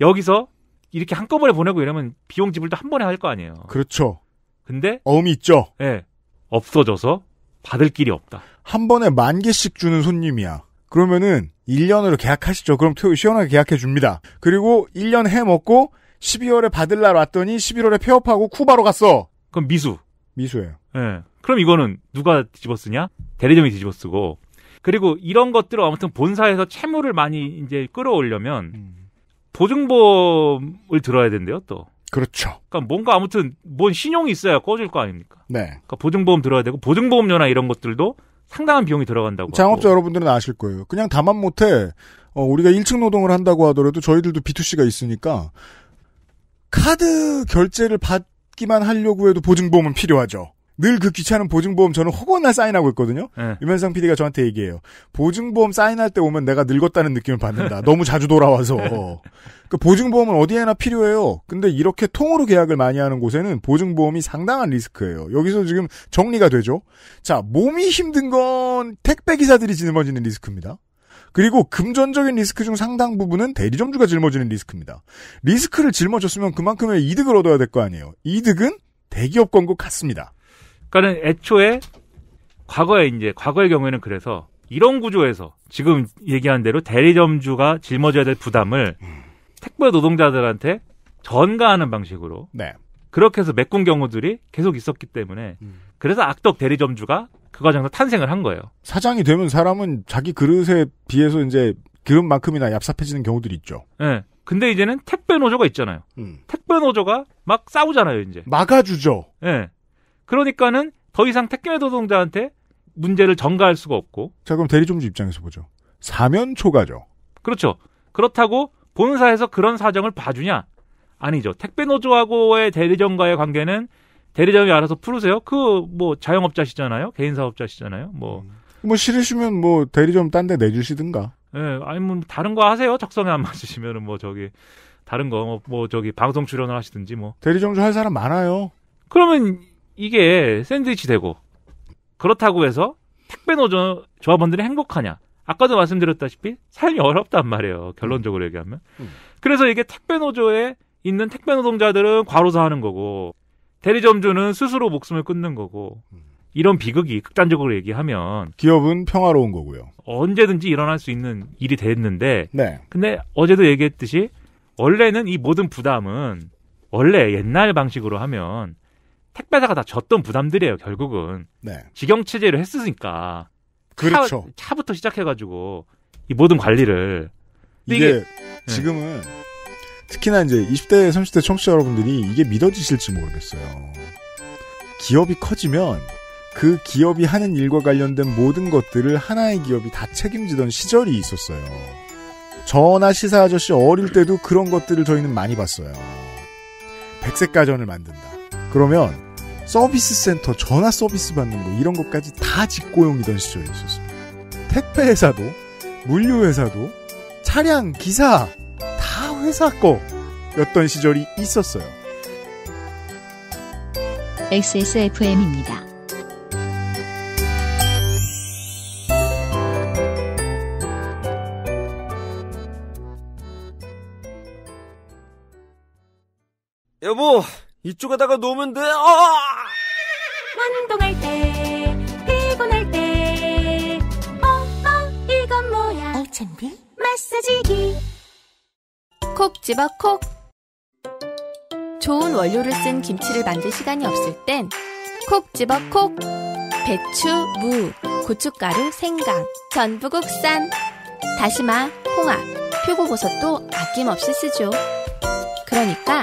여기서 이렇게 한꺼번에 보내고 이러면 비용 지불도 한 번에 할 거 아니에요. 그렇죠. 근데 어음이 있죠. 예. 네. 없어져서 받을 길이 없다. 한 번에 만 개씩 주는 손님이야. 그러면은 1년으로 계약하시죠. 그럼 시원하게 계약해 줍니다. 그리고 1년 해 먹고 12월에 받을 날 왔더니 11월에 폐업하고 쿠바로 갔어. 그럼 미수. 미수예요. 예. 네. 그럼 이거는 누가 뒤집어 쓰냐? 대리점이 뒤집어 쓰고. 그리고 이런 것들을 아무튼 본사에서 채무를 많이 이제 끌어올려면 음. 보증보험을 들어야 된대요, 또. 그렇죠. 그러니까 뭔가 아무튼 뭔 신용이 있어야 꺼질 거 아닙니까? 네. 그러니까 보증보험 들어야 되고 보증보험료나 이런 것들도 상당한 비용이 들어간다고. 창업자 하고. 여러분들은 아실 거예요. 그냥 다만 못해 어, 우리가 1층 노동을 한다고 하더라도 저희들도 B2C가 있으니까 카드 결제를 받기만 하려고 해도 보증보험은 필요하죠. 늘그 귀찮은 보증보험 저는 허거나 사인하고 있거든요. 네. 유면상 PD가 저한테 얘기해요. 보증보험 사인할 때 오면 내가 늙었다는 느낌을 받는다. 너무 자주 돌아와서. 그 보증보험은 어디에나 필요해요. 근데 이렇게 통으로 계약을 많이 하는 곳에는 보증보험이 상당한 리스크예요. 여기서 지금 정리가 되죠. 자, 몸이 힘든 건 택배 기사들이 짊어지는 리스크입니다. 그리고 금전적인 리스크 중 상당 부분은 대리점주가 짊어지는 리스크입니다. 리스크를 짊어졌으면 그만큼의 이득을 얻어야 될 거 아니에요. 이득은 대기업 광고 같습니다. 그러니까는 애초에 과거에 이제 과거의 경우에는 그래서 이런 구조에서 지금 얘기한 대로 대리점주가 짊어져야 될 부담을 음. 택배 노동자들한테 전가하는 방식으로 네. 그렇게 해서 메꾼 경우들이 계속 있었기 때문에 음. 그래서 악덕 대리점주가 그 과정에서 탄생을 한 거예요. 사장이 되면 사람은 자기 그릇에 비해서 이제 기름만큼이나 얍삽해지는 경우들이 있죠. 네. 근데 이제는 택배 노조가 있잖아요. 음. 택배 노조가 막 싸우잖아요, 이제. 막아주죠. 예. 네. 그러니까는 더 이상 택견의 노동자한테 문제를 전가할 수가 없고. 자, 그럼 대리점주 입장에서 보죠. 사면 초과죠. 그렇죠. 그렇다고 본사에서 그런 사정을 봐주냐? 아니죠. 택배 노조하고의 대리점과의 관계는 대리점이 알아서 풀으세요. 그 뭐 자영업자시잖아요. 개인 사업자시잖아요. 뭐. 음. 뭐 싫으시면 뭐 대리점 딴 데 내주시든가. 예, 네, 아니면 뭐 다른 거 하세요. 적성에 안 맞으시면은 뭐 저기 다른 거 뭐 저기 방송 출연을 하시든지 뭐. 대리점주 할 사람 많아요. 그러면 이게 샌드위치 되고 그렇다고 해서 택배 노조 조합원들이 행복하냐? 아까도 말씀드렸다시피 삶이 어렵단 말이에요. 결론적으로 얘기하면. 음. 음. 그래서 이게 택배 노조에 있는 택배 노동자들은 과로사하는 거고 대리점주는 스스로 목숨을 끊는 거고 음. 이런 비극이 극단적으로 얘기하면 기업은 평화로운 거고요. 언제든지 일어날 수 있는 일이 됐는데 네. 근데 어제도 얘기했듯이 원래는 이 모든 부담은 원래 옛날 방식으로 하면 택배사가 다 졌던 부담들이에요, 결국은. 네. 직영 체제를 했으니까. 그렇죠. 차, 부터 시작해가지고 이 모든 관리를. 이게, 이게, 네. 지금은 네. 특히나 이제 20대, 30대 청취자 여러분들이 이게 믿어지실지 모르겠어요. 기업이 커지면 그 기업이 하는 일과 관련된 모든 것들을 하나의 기업이 다 책임지던 시절이 있었어요. 저나 시사 아저씨 어릴 때도 그런 것들을 저희는 많이 봤어요. 백색가전을 만든다. 그러면 서비스 센터 전화 서비스 받는 거 이런 것까지 다 직고용이던 시절이 있었습니다. 택배 회사도 물류 회사도 차량 기사 다 회사 거였던 시절이 있었어요. XSFM입니다. 여보, 이쪽에다가 놓으면 돼. 아! 운동할 때, 피곤할 때, 어, 어, 이건 뭐야? 얼챔비? 마사지기. 콕 집어 콕. 좋은 원료를 쓴 김치를 만들 시간이 없을 땐 콕 집어 콕. 배추, 무, 고춧가루, 생강, 전부 국산. 다시마, 홍합, 표고버섯도 아낌없이 쓰죠. 그러니까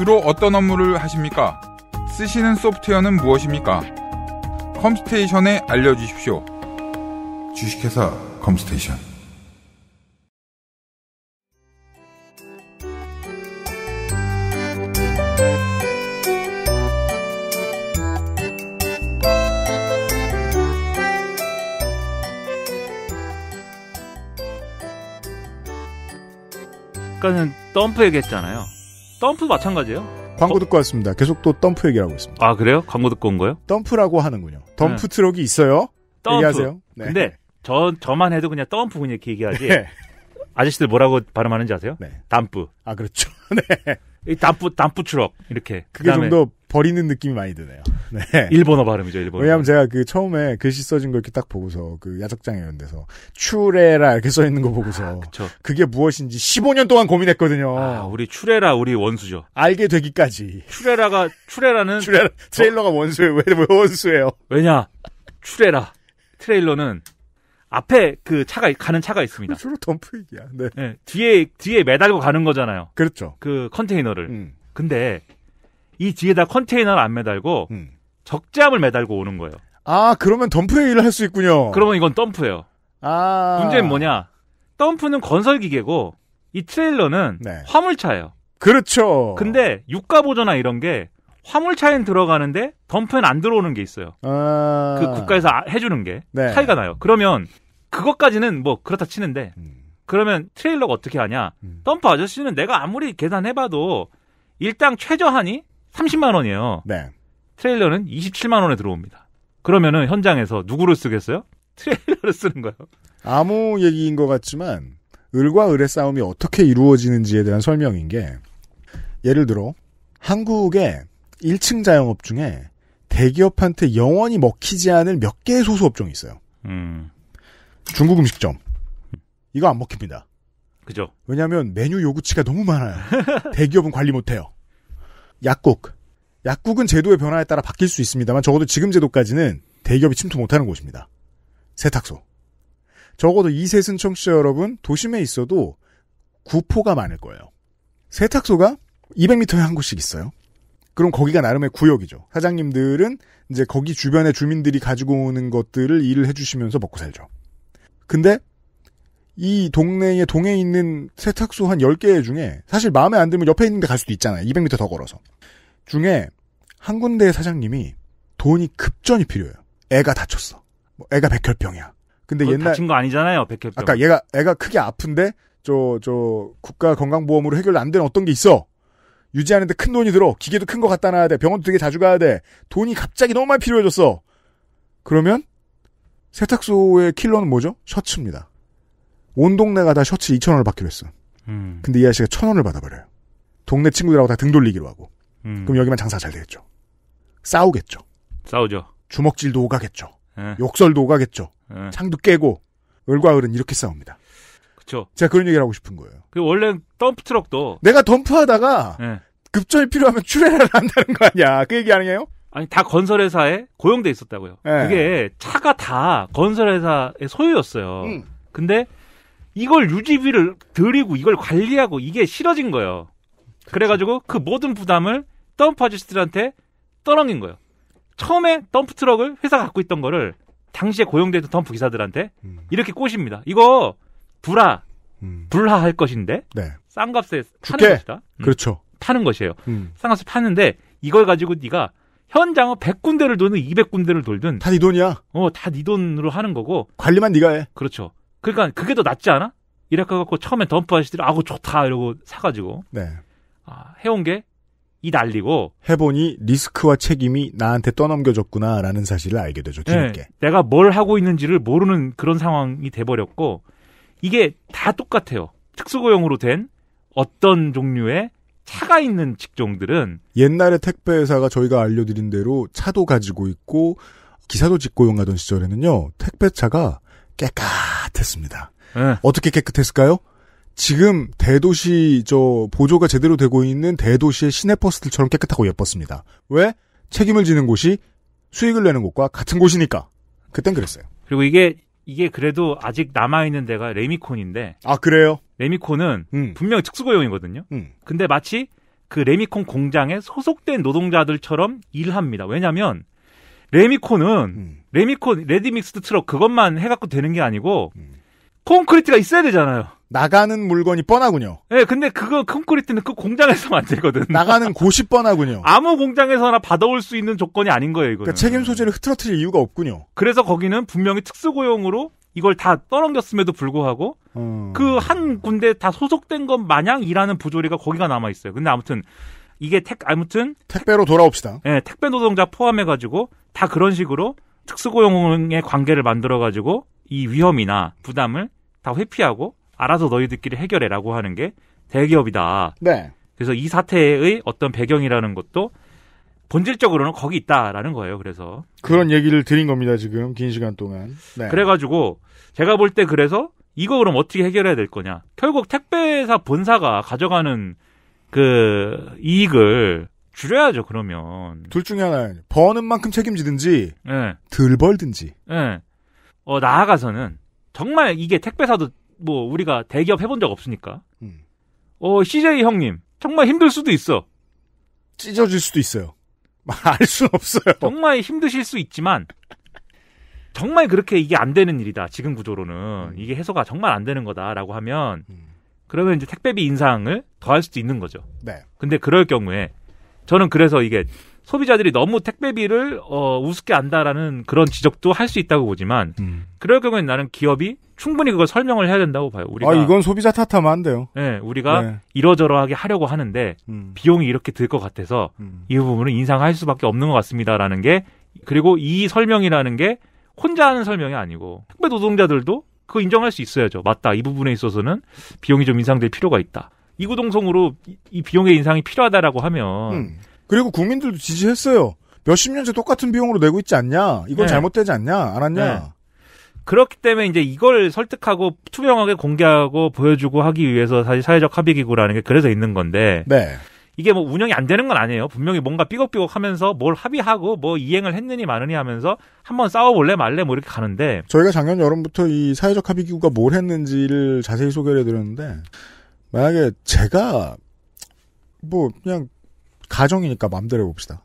주로 어떤 업무를 하십니까? 쓰시는 소프트웨어는 무엇입니까? 컴스테이션에 알려주십시오. 주식회사 컴스테이션. 아까는 덤프 얘기했잖아요. 덤프 마찬가지예요. 광고 어? 듣고 왔습니다. 계속 또 덤프 얘기하고 있습니다. 아 그래요? 광고 듣고 온 거예요? 덤프라고 하는군요. 덤프 네. 트럭이 있어요. 덤프. 얘기하세요. 네. 근데 저 저만 해도 그냥 덤프 그냥 이렇게 얘기하지. 네. 아저씨들 뭐라고 발음하는지 아세요? 네. 담프. 아 그렇죠. 네. 이 담프 담프 트럭 이렇게. 그게 좀더 버리는 느낌이 많이 드네요. 네. 일본어 발음이죠, 일본어. 왜냐면 제가 그 처음에 글씨 써진 걸 이렇게 딱 보고서 그 야적장에 이런 데서 추레라 이렇게 써 있는 거 보고서 아, 그 그게 무엇인지 15년 동안 고민했거든요. 아, 우리 추레라 우리 원수죠. 알게 되기까지. 추레라가 추레라는 추레라, 어? 트레일러가 어? 원수예요. 왜, 왜 원수예요? 왜냐? 추레라 트레일러는 앞에 그 차가 가는 차가 있습니다. 주로 덤프이야. 기 네. 네. 뒤에 뒤에 매달고 가는 거잖아요. 그렇죠. 그 컨테이너를. 음. 근데 이 뒤에다 컨테이너를 안 매달고 음. 적재함을 매달고 오는 거예요. 아 그러면 덤프웨이를할 수 있군요. 그러면 이건 덤프예요. 아 문제는 뭐냐? 덤프는 건설 기계고 이 트레일러는 네. 화물차예요. 그렇죠. 근데 유가 보조나 이런 게 화물차엔 들어가는데 덤프엔 안 들어오는 게 있어요. 아... 그 국가에서 아, 해주는 게 네. 차이가 나요. 그러면 그것까지는 뭐 그렇다 치는데 음. 그러면 트레일러가 어떻게 하냐? 음. 덤프 아저씨는 내가 아무리 계산해봐도 일당 최저 하니 30만 원이에요. 네. 트레일러는 27만 원에 들어옵니다. 그러면은 현장에서 누구를 쓰겠어요? 트레일러를 쓰는 거예요. 아무 얘기인 것 같지만 을과 을의 싸움이 어떻게 이루어지는지에 대한 설명인 게 예를 들어 한국의 1층 자영업 중에 대기업한테 영원히 먹히지 않을 몇 개의 소수 업종이 있어요. 음. 중국 음식점 이거 안 먹힙니다. 그죠? 왜냐하면 메뉴 요구치가 너무 많아요. 대기업은 관리 못해요. 약국. 약국은 제도의 변화에 따라 바뀔 수 있습니다만 적어도 지금 제도까지는 대기업이 침투 못하는 곳입니다. 세탁소. 적어도 이세순 청취자 여러분 도심에 있어도 구포가 많을 거예요. 세탁소가 200m에 한 곳씩 있어요. 그럼 거기가 나름의 구역이죠. 사장님들은 이제 거기 주변의 주민들이 가지고 오는 것들을 일을 해주시면서 먹고 살죠. 근데 이 동네에 동에 있는 세탁소 한 10개 중에 사실 마음에 안 들면 옆에 있는 데 갈 수도 있잖아요. 200m 더 걸어서. 중에 한 군데 사장님이 돈이 급전이 필요해요. 애가 다쳤어. 뭐 애가 백혈병이야. 근데 옛날 다친 거 아니잖아요. 백혈병. 아까 얘가 애가 크게 아픈데 저 저 국가 건강보험으로 해결 안 되는 어떤 게 있어. 유지하는데 큰 돈이 들어. 기계도 큰 거 갖다 놔야 돼. 병원도 되게 자주 가야 돼. 돈이 갑자기 너무 많이 필요해졌어. 그러면 세탁소의 킬러는 뭐죠? 셔츠입니다. 온 동네가 다 셔츠 2천원을 받기로 했어. 음. 근데 이 아저씨가 천원을 받아버려요. 동네 친구들하고 다 등 돌리기로 하고. 음. 그럼 여기만 장사 잘 되겠죠. 싸우겠죠. 싸우죠. 주먹질도 오가겠죠. 에. 예. 욕설도 오가겠죠. 에. 예. 창도 깨고. 을과 을은 이렇게 싸웁니다. 그쵸. 제가 그런 얘기를 하고 싶은 거예요. 그 원래 덤프트럭도. 내가 덤프하다가 에. 예. 급전이 필요하면 출회을 한다는 거 아니야. 그 얘기 아니에요? 아니 다 건설회사에 고용돼 있었다고요. 네. 그게 차가 다 건설회사의 소유였어요. 음. 근데 이걸 유지비를 드리고 이걸 관리하고 이게 싫어진 거예요. 그래가지고그 모든 부담을 덤프 아저씨들한테 떠넘긴 거예요. 처음에 덤프 트럭을 회사가 갖고 있던 거를 당시에 고용된 덤프 기사들한테 음. 이렇게 꼬십니다. 이거 불화, 음. 불화할 것인데 네. 싼 값에 파는 것이다. 음. 그렇죠. 파는 것이에요. 음. 싼 값에 파는데 이걸 가지고 네가 현장은 100군데를 돌든 200군데를 돌든 다 네 돈이야. 어, 다 네 돈으로 하는 거고 관리만 네가 해. 그렇죠. 그러니까 그게 더 낫지 않아? 이래갖고 처음에 덤프 하시더들이 아고 좋다 이러고 사가지고 네. 아, 해온 게 이 난리고 해보니 리스크와 책임이 나한테 떠넘겨졌구나라는 사실을 알게 되죠 네. 뒤늦게 네, 내가 뭘 하고 있는지를 모르는 그런 상황이 돼버렸고 이게 다 똑같아요 특수고용으로 된 어떤 종류의 차가 있는 직종들은 옛날에 택배 회사가 저희가 알려드린 대로 차도 가지고 있고 기사도 직고용하던 시절에는요 택배차가 깨끗했습니다. 네. 어떻게 깨끗했을까요? 지금 대도시 저 보조가 제대로 되고 있는 대도시의 시내버스들처럼 깨끗하고 예뻤습니다. 왜? 책임을 지는 곳이 수익을 내는 곳과 같은 곳이니까. 그땐 그랬어요. 그리고 이게 이게 그래도 아직 남아 있는 데가 레미콘인데. 아 그래요? 레미콘은 음. 분명히 특수고용이거든요. 음. 근데 마치 그 레미콘 공장에 소속된 노동자들처럼 일합니다. 왜냐하면 레미콘은 음. 레미콘 레디믹스드 트럭 그것만 해갖고 되는 게 아니고 음. 콘크리트가 있어야 되잖아요. 나가는 물건이 뻔하군요. 예, 네, 근데 그거 콘크리트는 그 공장에서 만들거든. 나가는 곳이 뻔하군요. 아무 공장에서나 받아올 수 있는 조건이 아닌 거예요, 이거. 그러니까 책임 소재를 흐트러뜨릴 이유가 없군요. 그래서 거기는 분명히 특수고용으로 이걸 다 떠넘겼음에도 불구하고 음... 어. 그한 군데 다 소속된 것 마냥 일하는 부조리가 거기가 남아 있어요. 근데 아무튼 이게 택 아무튼 택배로 돌아옵시다. 예, 네, 택배 노동자 포함해 가지고 다 그런 식으로 특수고용의 관계를 만들어 가지고 이 위험이나 부담을 다 회피하고 알아서 너희들끼리 해결해라고 하는 게 대기업이다. 네. 그래서 이 사태의 어떤 배경이라는 것도 본질적으로는 거기 있다라는 거예요. 그래서 그런 얘기를 드린 겁니다. 지금 긴 시간 동안. 네. 그래가지고 제가 볼 때 그래서 이거 그럼 어떻게 해결해야 될 거냐? 결국 택배사 본사가 가져가는 그 이익을 줄여야죠, 그러면. 둘 중에 하나, 버는 만큼 책임지든지, 네. 덜 벌든지. 네. 어, 나아가서는, 정말 이게 택배사도 뭐, 우리가 대기업 해본 적 없으니까. 음. 어, CJ 형님, 정말 힘들 수도 있어. 찢어질 수도 있어요. 알수 없어요. 정말 힘드실 수 있지만, 정말 그렇게 이게 안 되는 일이다. 지금 구조로는. 음. 이게 해소가 정말 안 되는 거다라고 하면, 음. 그러면 이제 택배비 인상을 더 할 수도 있는 거죠. 네. 근데 그럴 경우에 저는 그래서 이게 소비자들이 너무 택배비를 어, 우습게 안다라는 그런 지적도 할 수 있다고 보지만 음. 그럴 경우에는 나는 기업이 충분히 그걸 설명을 해야 된다고 봐요. 우리가 아 이건 소비자 탓하면 안 돼요. 네, 우리가 네. 이러저러하게 하려고 하는데 음. 비용이 이렇게 들 것 같아서 음. 이 부분은 인상할 수밖에 없는 것 같습니다라는 게 그리고 이 설명이라는 게 혼자 하는 설명이 아니고 택배 노동자들도 그거 인정할 수 있어야죠. 맞다. 이 부분에 있어서는 비용이 좀 인상될 필요가 있다. 이구동성으로 이 비용의 인상이 필요하다라고 하면 음. 그리고 국민들도 지지했어요. 몇십 년째 똑같은 비용으로 내고 있지 않냐? 이건 네. 잘못되지 않냐? 안 왔냐? 네. 그렇기 때문에 이제 이걸 설득하고 투명하게 공개하고 보여주고 하기 위해서 사실 사회적 합의 기구라는 게 그래서 있는 건데 네. 이게 뭐 운영이 안 되는 건 아니에요. 분명히 뭔가 삐걱삐걱 하면서 뭘 합의하고 뭐 이행을 했느니 마느니 하면서 한번 싸워볼래 말래 뭐 이렇게 가는데 저희가 작년 여름부터 이 사회적 합의 기구가 뭘 했는지를 자세히 소개를 해드렸는데 만약에 제가 뭐 그냥 가정이니까 맘대로 해봅시다.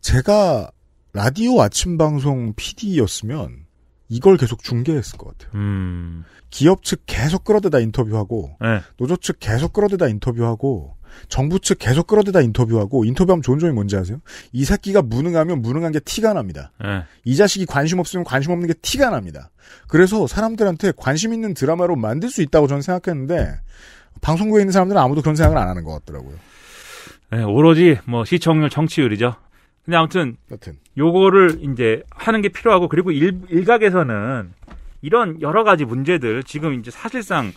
제가 라디오 아침 방송 PD였으면 이걸 계속 중계했을 것 같아요. 음. 기업 측 계속 끌어대다 인터뷰하고 네. 노조 측 계속 끌어대다 인터뷰하고 정부 측 계속 끌어대다 인터뷰하고 인터뷰하면 좋은 점이 뭔지 아세요? 이 새끼가 무능하면 무능한 게 티가 납니다. 네. 이 자식이 관심 없으면 관심 없는 게 티가 납니다. 그래서 사람들한테 관심 있는 드라마로 만들 수 있다고 저는 생각했는데 방송국에 있는 사람들은 아무도 그런 생각을 안 하는 것 같더라고요. 네, 오로지 뭐 시청률, 정치율이죠. 근데 아무튼 여튼. 요거를 이제 하는 게 필요하고 그리고 일, 일각에서는 이런 여러 가지 문제들 지금 이제 사실상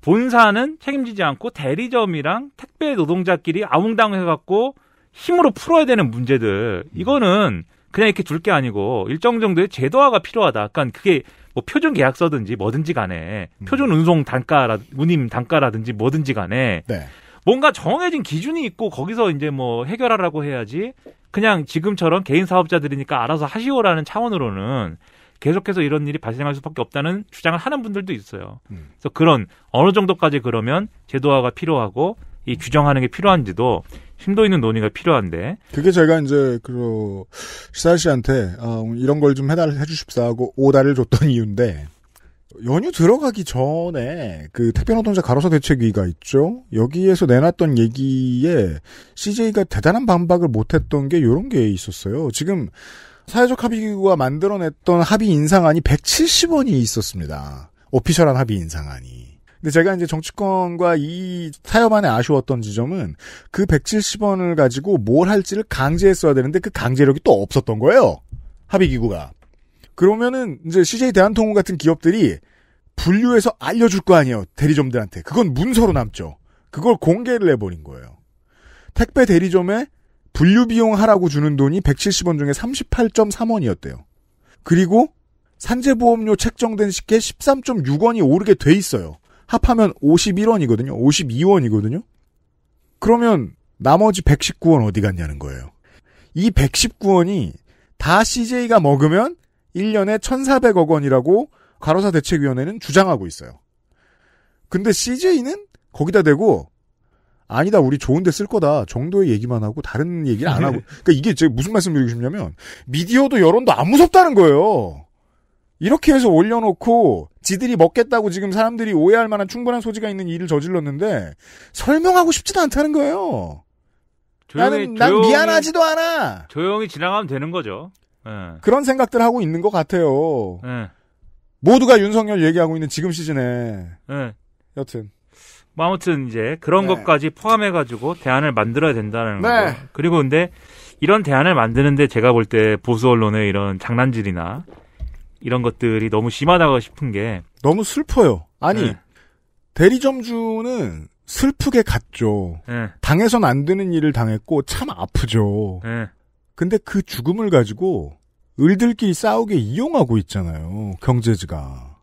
본사는 책임지지 않고 대리점이랑 택배 노동자끼리 아웅당해갖고 힘으로 풀어야 되는 문제들 이거는 그냥 이렇게 둘 게 아니고 일정 정도의 제도화가 필요하다. 약간 그러니까 그게 뭐 표준 계약서든지 뭐든지 간에 음. 표준 운송 단가라 운임 단가라든지 뭐든지 간에 네. 뭔가 정해진 기준이 있고 거기서 이제 뭐 해결하라고 해야지 그냥 지금처럼 개인 사업자들이니까 알아서 하시오라는 차원으로는 계속해서 이런 일이 발생할 수밖에 없다는 주장을 하는 분들도 있어요. 음. 그래서 그런 어느 정도까지 그러면 제도화가 필요하고 이 규정하는 게 필요한지도 힘도 있는 논의가 필요한데. 그게 제가 이제 그 시사 씨한테 어, 이런 걸 좀 해달 해주십사 하고 오달를 줬던 이유인데 연휴 들어가기 전에 그 태평노동자 가로사 대책위가 있죠. 여기에서 내놨던 얘기에 CJ가 대단한 반박을 못했던 게 이런 게 있었어요. 지금 사회적 합의기구가 만들어냈던 합의 인상안이 170원이 있었습니다. 오피셜한 합의 인상안이. 근데 제가 이제 정치권과 이사협안에 아쉬웠던 지점은 그 170원을 가지고 뭘 할지를 강제했어야 되는데 그 강제력이 또 없었던 거예요. 합의기구가. 그러면은 이제 CJ 대한통운 같은 기업들이 분류해서 알려줄 거 아니에요. 대리점들한테. 그건 문서로 남죠. 그걸 공개를 해버린 거예요. 택배 대리점에 분류 비용 하라고 주는 돈이 170원 중에 38.3원이었대요. 그리고 산재보험료 책정된 시에 13.6원이 오르게 돼 있어요. 합하면 51원이거든요. 52원이거든요. 그러면 나머지 119원 어디 갔냐는 거예요. 이 119원이 다 CJ가 먹으면 1년에 1,400억 원이라고 가로사 대책위원회는 주장하고 있어요. 근데 CJ는 거기다 대고 아니다 우리 좋은데 쓸 거다 정도의 얘기만 하고 다른 얘기를 안 하고 그러니까 이게 제가 무슨 말씀드리고 싶냐면 미디어도 여론도 안 무섭다는 거예요. 이렇게 해서 올려놓고 지들이 먹겠다고 지금 사람들이 오해할 만한 충분한 소지가 있는 일을 저질렀는데 설명하고 싶지도 않다는 거예요. 조용히, 나는 난 조용히, 미안하지도 않아. 조용히 지나가면 되는 거죠. 네. 그런 생각들 하고 있는 것 같아요. 네. 모두가 윤석열 얘기하고 있는 지금 시즌에. 네. 여튼. 뭐 아무튼 이제 그런 네. 것까지 포함해가지고 대안을 만들어야 된다는 네. 거. 그리고 근데 이런 대안을 만드는데 제가 볼 때 보수 언론의 이런 장난질이나 이런 것들이 너무 심하다고 싶은 게 너무 슬퍼요. 아니 네. 대리점주는 슬프게 갔죠. 네. 당해선 안 되는 일을 당했고 참 아프죠. 네. 근데 그 죽음을 가지고 을들끼리 싸우게 이용하고 있잖아요. 경제지가.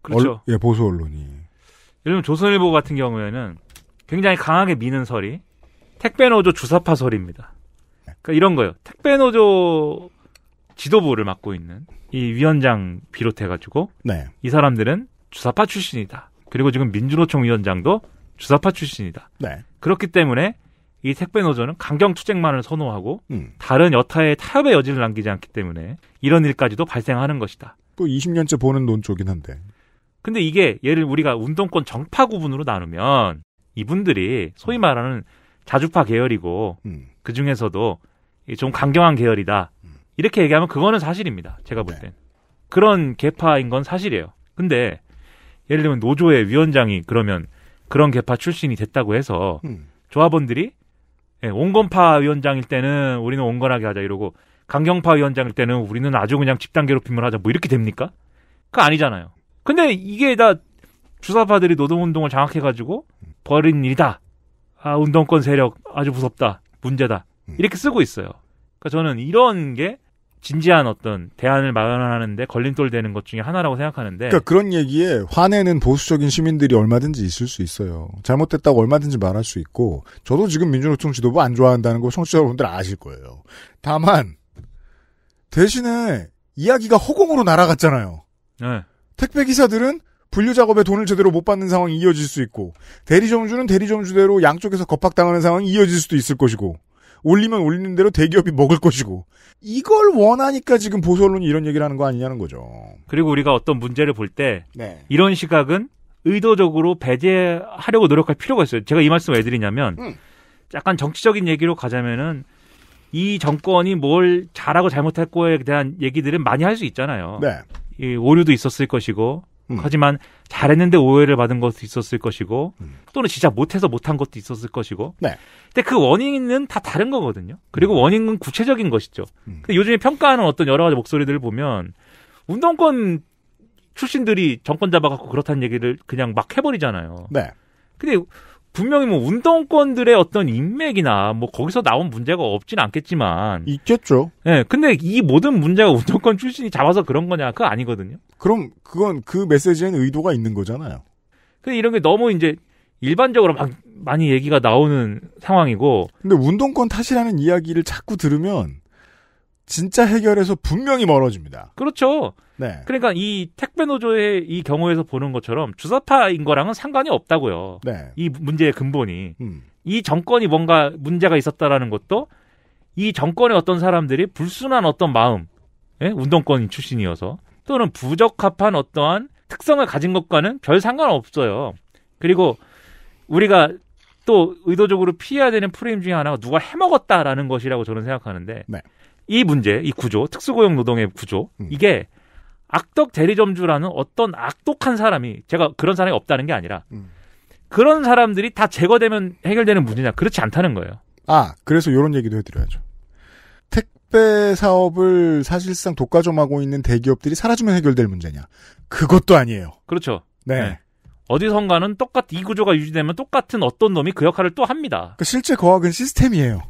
그렇죠. 얼, 예, 보수 언론이. 요즘 조선일보 같은 경우에는 굉장히 강하게 미는 설이 택배노조 주사파 설입니다. 그러니까 이런 거예요. 택배노조 지도부를 맡고 있는 이 위원장 비롯해가지고 네. 이 사람들은 주사파 출신이다. 그리고 지금 민주노총 위원장도 주사파 출신이다. 네. 그렇기 때문에 이 택배 노조는 강경 투쟁만을 선호하고 음. 다른 여타의 타협의 여지를 남기지 않기 때문에 이런 일까지도 발생하는 것이다. 그 20년째 보는 논조긴 한데. 근데 이게 예를 우리가 운동권 정파 구분으로 나누면 이분들이 소위 음. 말하는 자주파 계열이고 음. 그 중에서도 좀 강경한 계열이다. 이렇게 얘기하면 그거는 사실입니다. 제가 볼 네. 땐. 그런 개파인 건 사실이에요. 근데 예를 들면 노조의 위원장이 그러면 그런 개파 출신이 됐다고 해서 음. 조합원들이 예, 온건파 위원장일 때는 우리는 온건하게 하자 이러고 강경파 위원장일 때는 우리는 아주 그냥 집단 괴롭힘을 하자 뭐 이렇게 됩니까? 그거 아니잖아요. 근데 이게 다 주사파들이 노동운동을 장악해가지고 벌인 일이다. 아 운동권 세력 아주 무섭다. 문제다. 음. 이렇게 쓰고 있어요. 그러니까 저는 이런 게 진지한 어떤 대안을 마련하는데 걸림돌 되는 것 중에 하나라고 생각하는데 그러니까 그런 얘기에 화내는 보수적인 시민들이 얼마든지 있을 수 있어요. 잘못됐다고 얼마든지 말할 수 있고 저도 지금 민주노총 지도부 안 좋아한다는 거 청취자 여러분들 아실 거예요. 다만 대신에 이야기가 허공으로 날아갔잖아요. 네. 택배 기사들은 분류 작업에 돈을 제대로 못 받는 상황이 이어질 수 있고 대리점주는 대리점주대로 양쪽에서 겁박당하는 상황이 이어질 수도 있을 것이고 올리면 올리는 대로 대기업이 먹을 것이고 이걸 원하니까 지금 보수언론이 이런 얘기를 하는 거 아니냐는 거죠. 그리고 우리가 어떤 문제를 볼때 네. 이런 시각은 의도적으로 배제하려고 노력할 필요가 있어요. 제가 이 말씀을 왜 드리냐면 음. 약간 정치적인 얘기로 가자면은 이 정권이 뭘 잘하고 잘못했고에 대한 얘기들은 많이 할 수 있잖아요. 네. 이 오류도 있었을 것이고 음. 하지만 잘했는데 오해를 받은 것도 있었을 것이고 음. 또는 진짜 못해서 못한 것도 있었을 것이고. 네. 근데 그 원인은 다 다른 거거든요. 그리고 음. 원인은 구체적인 것이죠. 음. 근데 요즘에 평가하는 어떤 여러 가지 목소리들을 보면 운동권 출신들이 정권 잡아갖고 그렇다는 얘기를 그냥 막 해버리잖아요. 네. 근데 분명히 뭐 운동권들의 어떤 인맥이나 뭐 거기서 나온 문제가 없진 않겠지만 있겠죠. 예. 네, 근데 이 모든 문제가 운동권 출신이 잡아서 그런 거냐? 그거 아니거든요. 그럼 그건 그 메시지에는 의도가 있는 거잖아요. 근데 이런 게 너무 이제 일반적으로 막 많이 얘기가 나오는 상황이고 근데 운동권 탓이라는 이야기를 자꾸 들으면 진짜 해결해서 분명히 멀어집니다. 그렇죠. 네. 그러니까 이 택배 노조의 이 경우에서 보는 것처럼 주사파인 거랑은 상관이 없다고요. 네. 이 문제의 근본이 음. 이 정권이 뭔가 문제가 있었다라는 것도 이 정권의 어떤 사람들이 불순한 어떤 마음, 예? 운동권 출신이어서 또는 부적합한 어떠한 특성을 가진 것과는 별 상관없어요. 그리고 우리가 또 의도적으로 피해야 되는 프레임 중에 하나가 누가 해먹었다라는 것이라고 저는 생각하는데 네. 이 문제, 이 구조, 특수고용 노동의 구조, 음. 이게 악덕 대리점주라는 어떤 악독한 사람이 제가 그런 사람이 없다는 게 아니라 음. 그런 사람들이 다 제거되면 해결되는 문제냐? 그렇지 않다는 거예요. 아, 그래서 이런 얘기도 해드려야죠. 택배 사업을 사실상 독과점하고 있는 대기업들이 사라지면 해결될 문제냐? 그것도 아니에요. 그렇죠. 네. 네. 어디선가는 똑같 이 구조가 유지되면 똑같은 어떤 놈이 그 역할을 또 합니다. 그 실제 거학은 시스템이에요.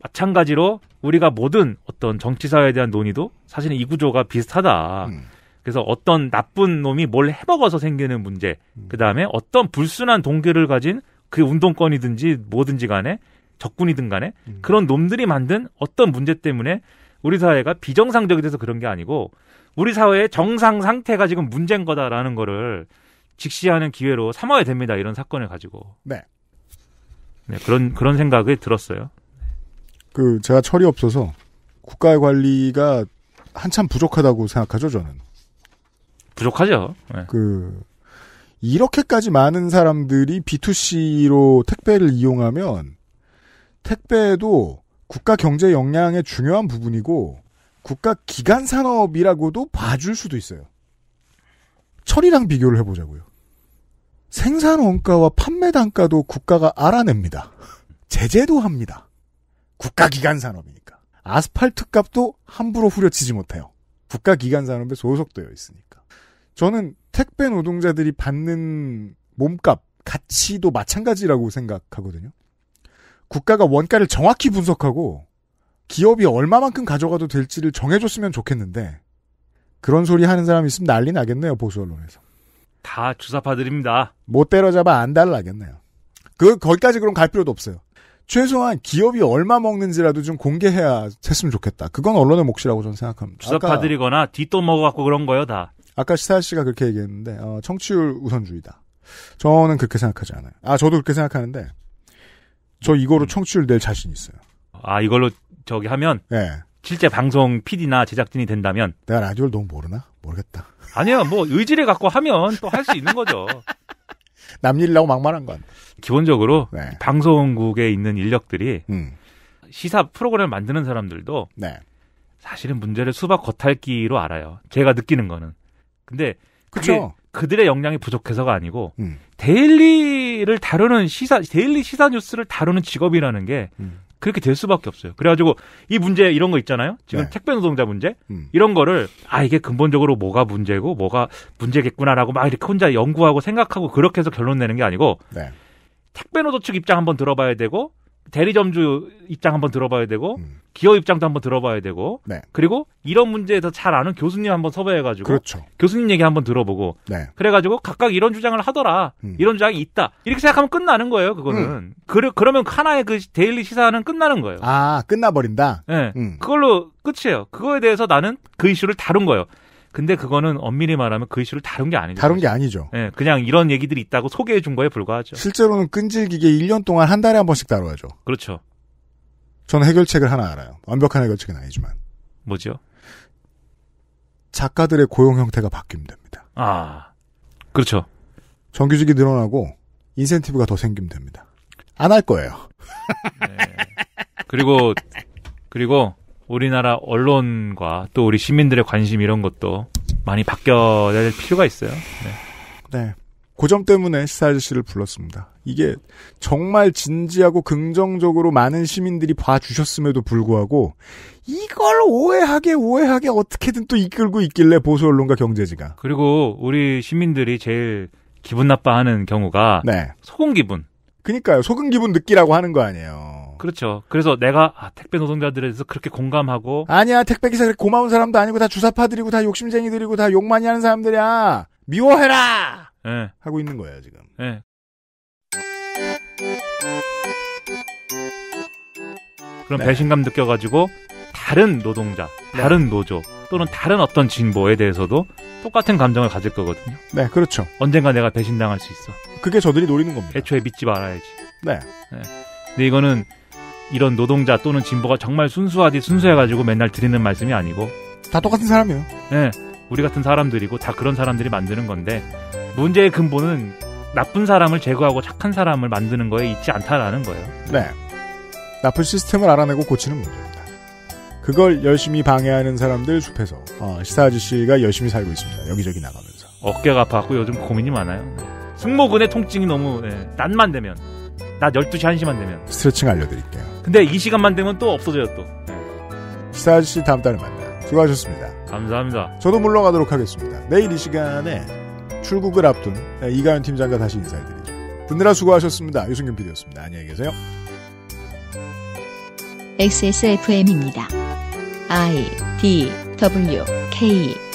마찬가지로 우리가 모든 어떤 정치사에 회 대한 논의도 사실은 이 구조가 비슷하다. 음. 그래서 어떤 나쁜 놈이 뭘 해먹어서 생기는 문제, 음. 그 다음에 어떤 불순한 동기를 가진 그 운동권이든지 뭐든지 간에 적군이든 간에 음. 그런 놈들이 만든 어떤 문제 때문에 우리 사회가 비정상적이 돼서 그런 게 아니고 우리 사회의 정상 상태가 지금 문제인 거다라는 거를 직시하는 기회로 삼아야 됩니다. 이런 사건을 가지고. 네. 네 그런, 그런 생각이 들었어요. 그 제가 철이 없어서 국가의 관리가 한참 부족하다고 생각하죠 저는. 부족하죠. 네. 그 이렇게까지 많은 사람들이 B2C로 택배를 이용하면 택배도 국가 경제 역량의 중요한 부분이고 국가 기간 산업이라고도 봐줄 수도 있어요. 철이랑 비교를 해보자고요. 생산 원가와 판매 단가도 국가가 알아냅니다. 제재도 합니다. 국가기관 산업이니까. 아스팔트 값도 함부로 후려치지 못해요. 국가기관 산업에 소속되어 있으니까. 저는 택배 노동자들이 받는 몸값, 가치도 마찬가지라고 생각하거든요. 국가가 원가를 정확히 분석하고 기업이 얼마만큼 가져가도 될지를 정해줬으면 좋겠는데 그런 소리 하는 사람 있으면 난리 나겠네요 보수 언론에서. 다 주사파들입니다. 못 때려잡아 안달 나겠네요. 그 거기까지 그럼 갈 필요도 없어요. 최소한 기업이 얼마 먹는지라도 좀 공개해야 했으면 좋겠다. 그건 언론의 몫이라고 저는 생각합니다. 주사 파들이거나 뒷돈 먹어갖고 그런 거요, 다. 아까 시사 씨가 그렇게 얘기했는데 어, 청취율 우선주의다. 저는 그렇게 생각하지 않아요. 아 저도 그렇게 생각하는데 저 이거로 음. 청취율 낼 자신 있어요. 아 이걸로 저기 하면 네. 실제 방송 PD나 제작진이 된다면 내가 라디오를 너무 모르나 모르겠다. 아니요, 뭐 의지를 갖고 하면 또 할 수 있는 거죠. 남일이라고 막말한 건. 기본적으로 네. 방송국에 있는 인력들이 음. 시사 프로그램을 만드는 사람들도 네. 사실은 문제를 수박 겉핥기로 알아요. 제가 느끼는 거는. 근데 그게 그들의 역량이 부족해서가 아니고 음. 데일리를 다루는 시사 데일리 시사 뉴스를 다루는 직업이라는 게 음. 그렇게 될 수밖에 없어요. 그래가지고 이 문제 이런 거 있잖아요. 지금 네. 택배 노동자 문제 음. 이런 거를 아 이게 근본적으로 뭐가 문제고 뭐가 문제겠구나라고 막 이렇게 혼자 연구하고 생각하고 그렇게 해서 결론 내는 게 아니고 네. 택배 노동측 입장 한번 들어봐야 되고 대리점주 입장 한번 들어봐야 되고 음. 기업 입장도 한번 들어봐야 되고 네. 그리고 이런 문제에 서잘 아는 교수님 한번 섭외해가지고 그렇죠. 교수님 얘기 한번 들어보고 네. 그래가지고 각각 이런 주장을 하더라 음. 이런 주장이 있다 이렇게 생각하면 끝나는 거예요 그거는 음. 그래, 그러면 하나의 그 데일리 시사는 끝나는 거예요 아 끝나버린다 네. 음. 그걸로 끝이에요 그거에 대해서 나는 그 이슈를 다룬 거예요 근데 그거는 엄밀히 말하면 그 이슈를 다룬 게 아니죠. 다룬 게 아니죠. 예, 그냥 이런 얘기들이 있다고 소개해 준 거에 불과하죠. 실제로는 끈질기게 1년 동안 한 달에 한 번씩 다뤄야죠. 그렇죠. 저는 해결책을 하나 알아요. 완벽한 해결책은 아니지만. 뭐죠? 작가들의 고용 형태가 바뀌면 됩니다. 아, 그렇죠. 정규직이 늘어나고 인센티브가 더 생기면 됩니다. 안 할 거예요. 네. 그리고 그리고 우리나라 언론과 또 우리 시민들의 관심 이런 것도 많이 바뀌어야 될 필요가 있어요. 네. 네. 고점 그 때문에 시사 아저씨를 불렀습니다. 이게 정말 진지하고 긍정적으로 많은 시민들이 봐주셨음에도 불구하고 이걸 오해하게 오해하게 어떻게든 또 이끌고 있길래 보수 언론과 경제지가. 그리고 우리 시민들이 제일 기분 나빠하는 경우가 네. 소금 기분. 그니까요. 소금 기분 느끼라고 하는 거 아니에요. 그렇죠. 그래서 내가 아, 택배 노동자들에 대해서 그렇게 공감하고 아니야 택배 기사 고마운 사람도 아니고 다 주사파들이고 다 욕심쟁이들이고 다 욕 많이 하는 사람들이야 미워해라 네. 하고 있는 거예요 지금. 네. 예. 그럼 네. 배신감 느껴가지고 다른 노동자, 네. 다른 노조 또는 다른 어떤 진보에 대해서도 똑같은 감정을 가질 거거든요. 네, 그렇죠. 언젠가 내가 배신당할 수 있어. 그게 저들이 노리는 겁니다. 애초에 믿지 말아야지. 네. 네. 근데 이거는 이런 노동자 또는 진보가 정말 순수하디 순수해가지고 맨날 드리는 말씀이 아니고 다 똑같은 사람이에요. 네, 우리 같은 사람들이고 다 그런 사람들이 만드는 건데 문제의 근본은 나쁜 사람을 제거하고 착한 사람을 만드는 거에 있지 않다라는 거예요. 네, 나쁜 시스템을 알아내고 고치는 문제입니다. 그걸 열심히 방해하는 사람들 숲에서 어, 시사 아저씨가 열심히 살고 있습니다. 여기저기 나가면서 어깨가 아파갖고 요즘 고민이 많아요. 네. 승모근의 통증이 너무 네. 낮만 되면 낮 12시 1시만 되면 스트레칭 알려드릴게요. 근데 이 시간만 되면 또 없어져요 또. 시사 아저씨 다음 달에 만나. 수고하셨습니다. 감사합니다. 저도 물러가도록 하겠습니다. 내일 이 시간에 출국을 앞둔 네, 이가연 팀장과 다시 인사해드리죠. 듣느라 수고하셨습니다. 유승균 PD였습니다. 안녕히 계세요. XSFM입니다. I D W K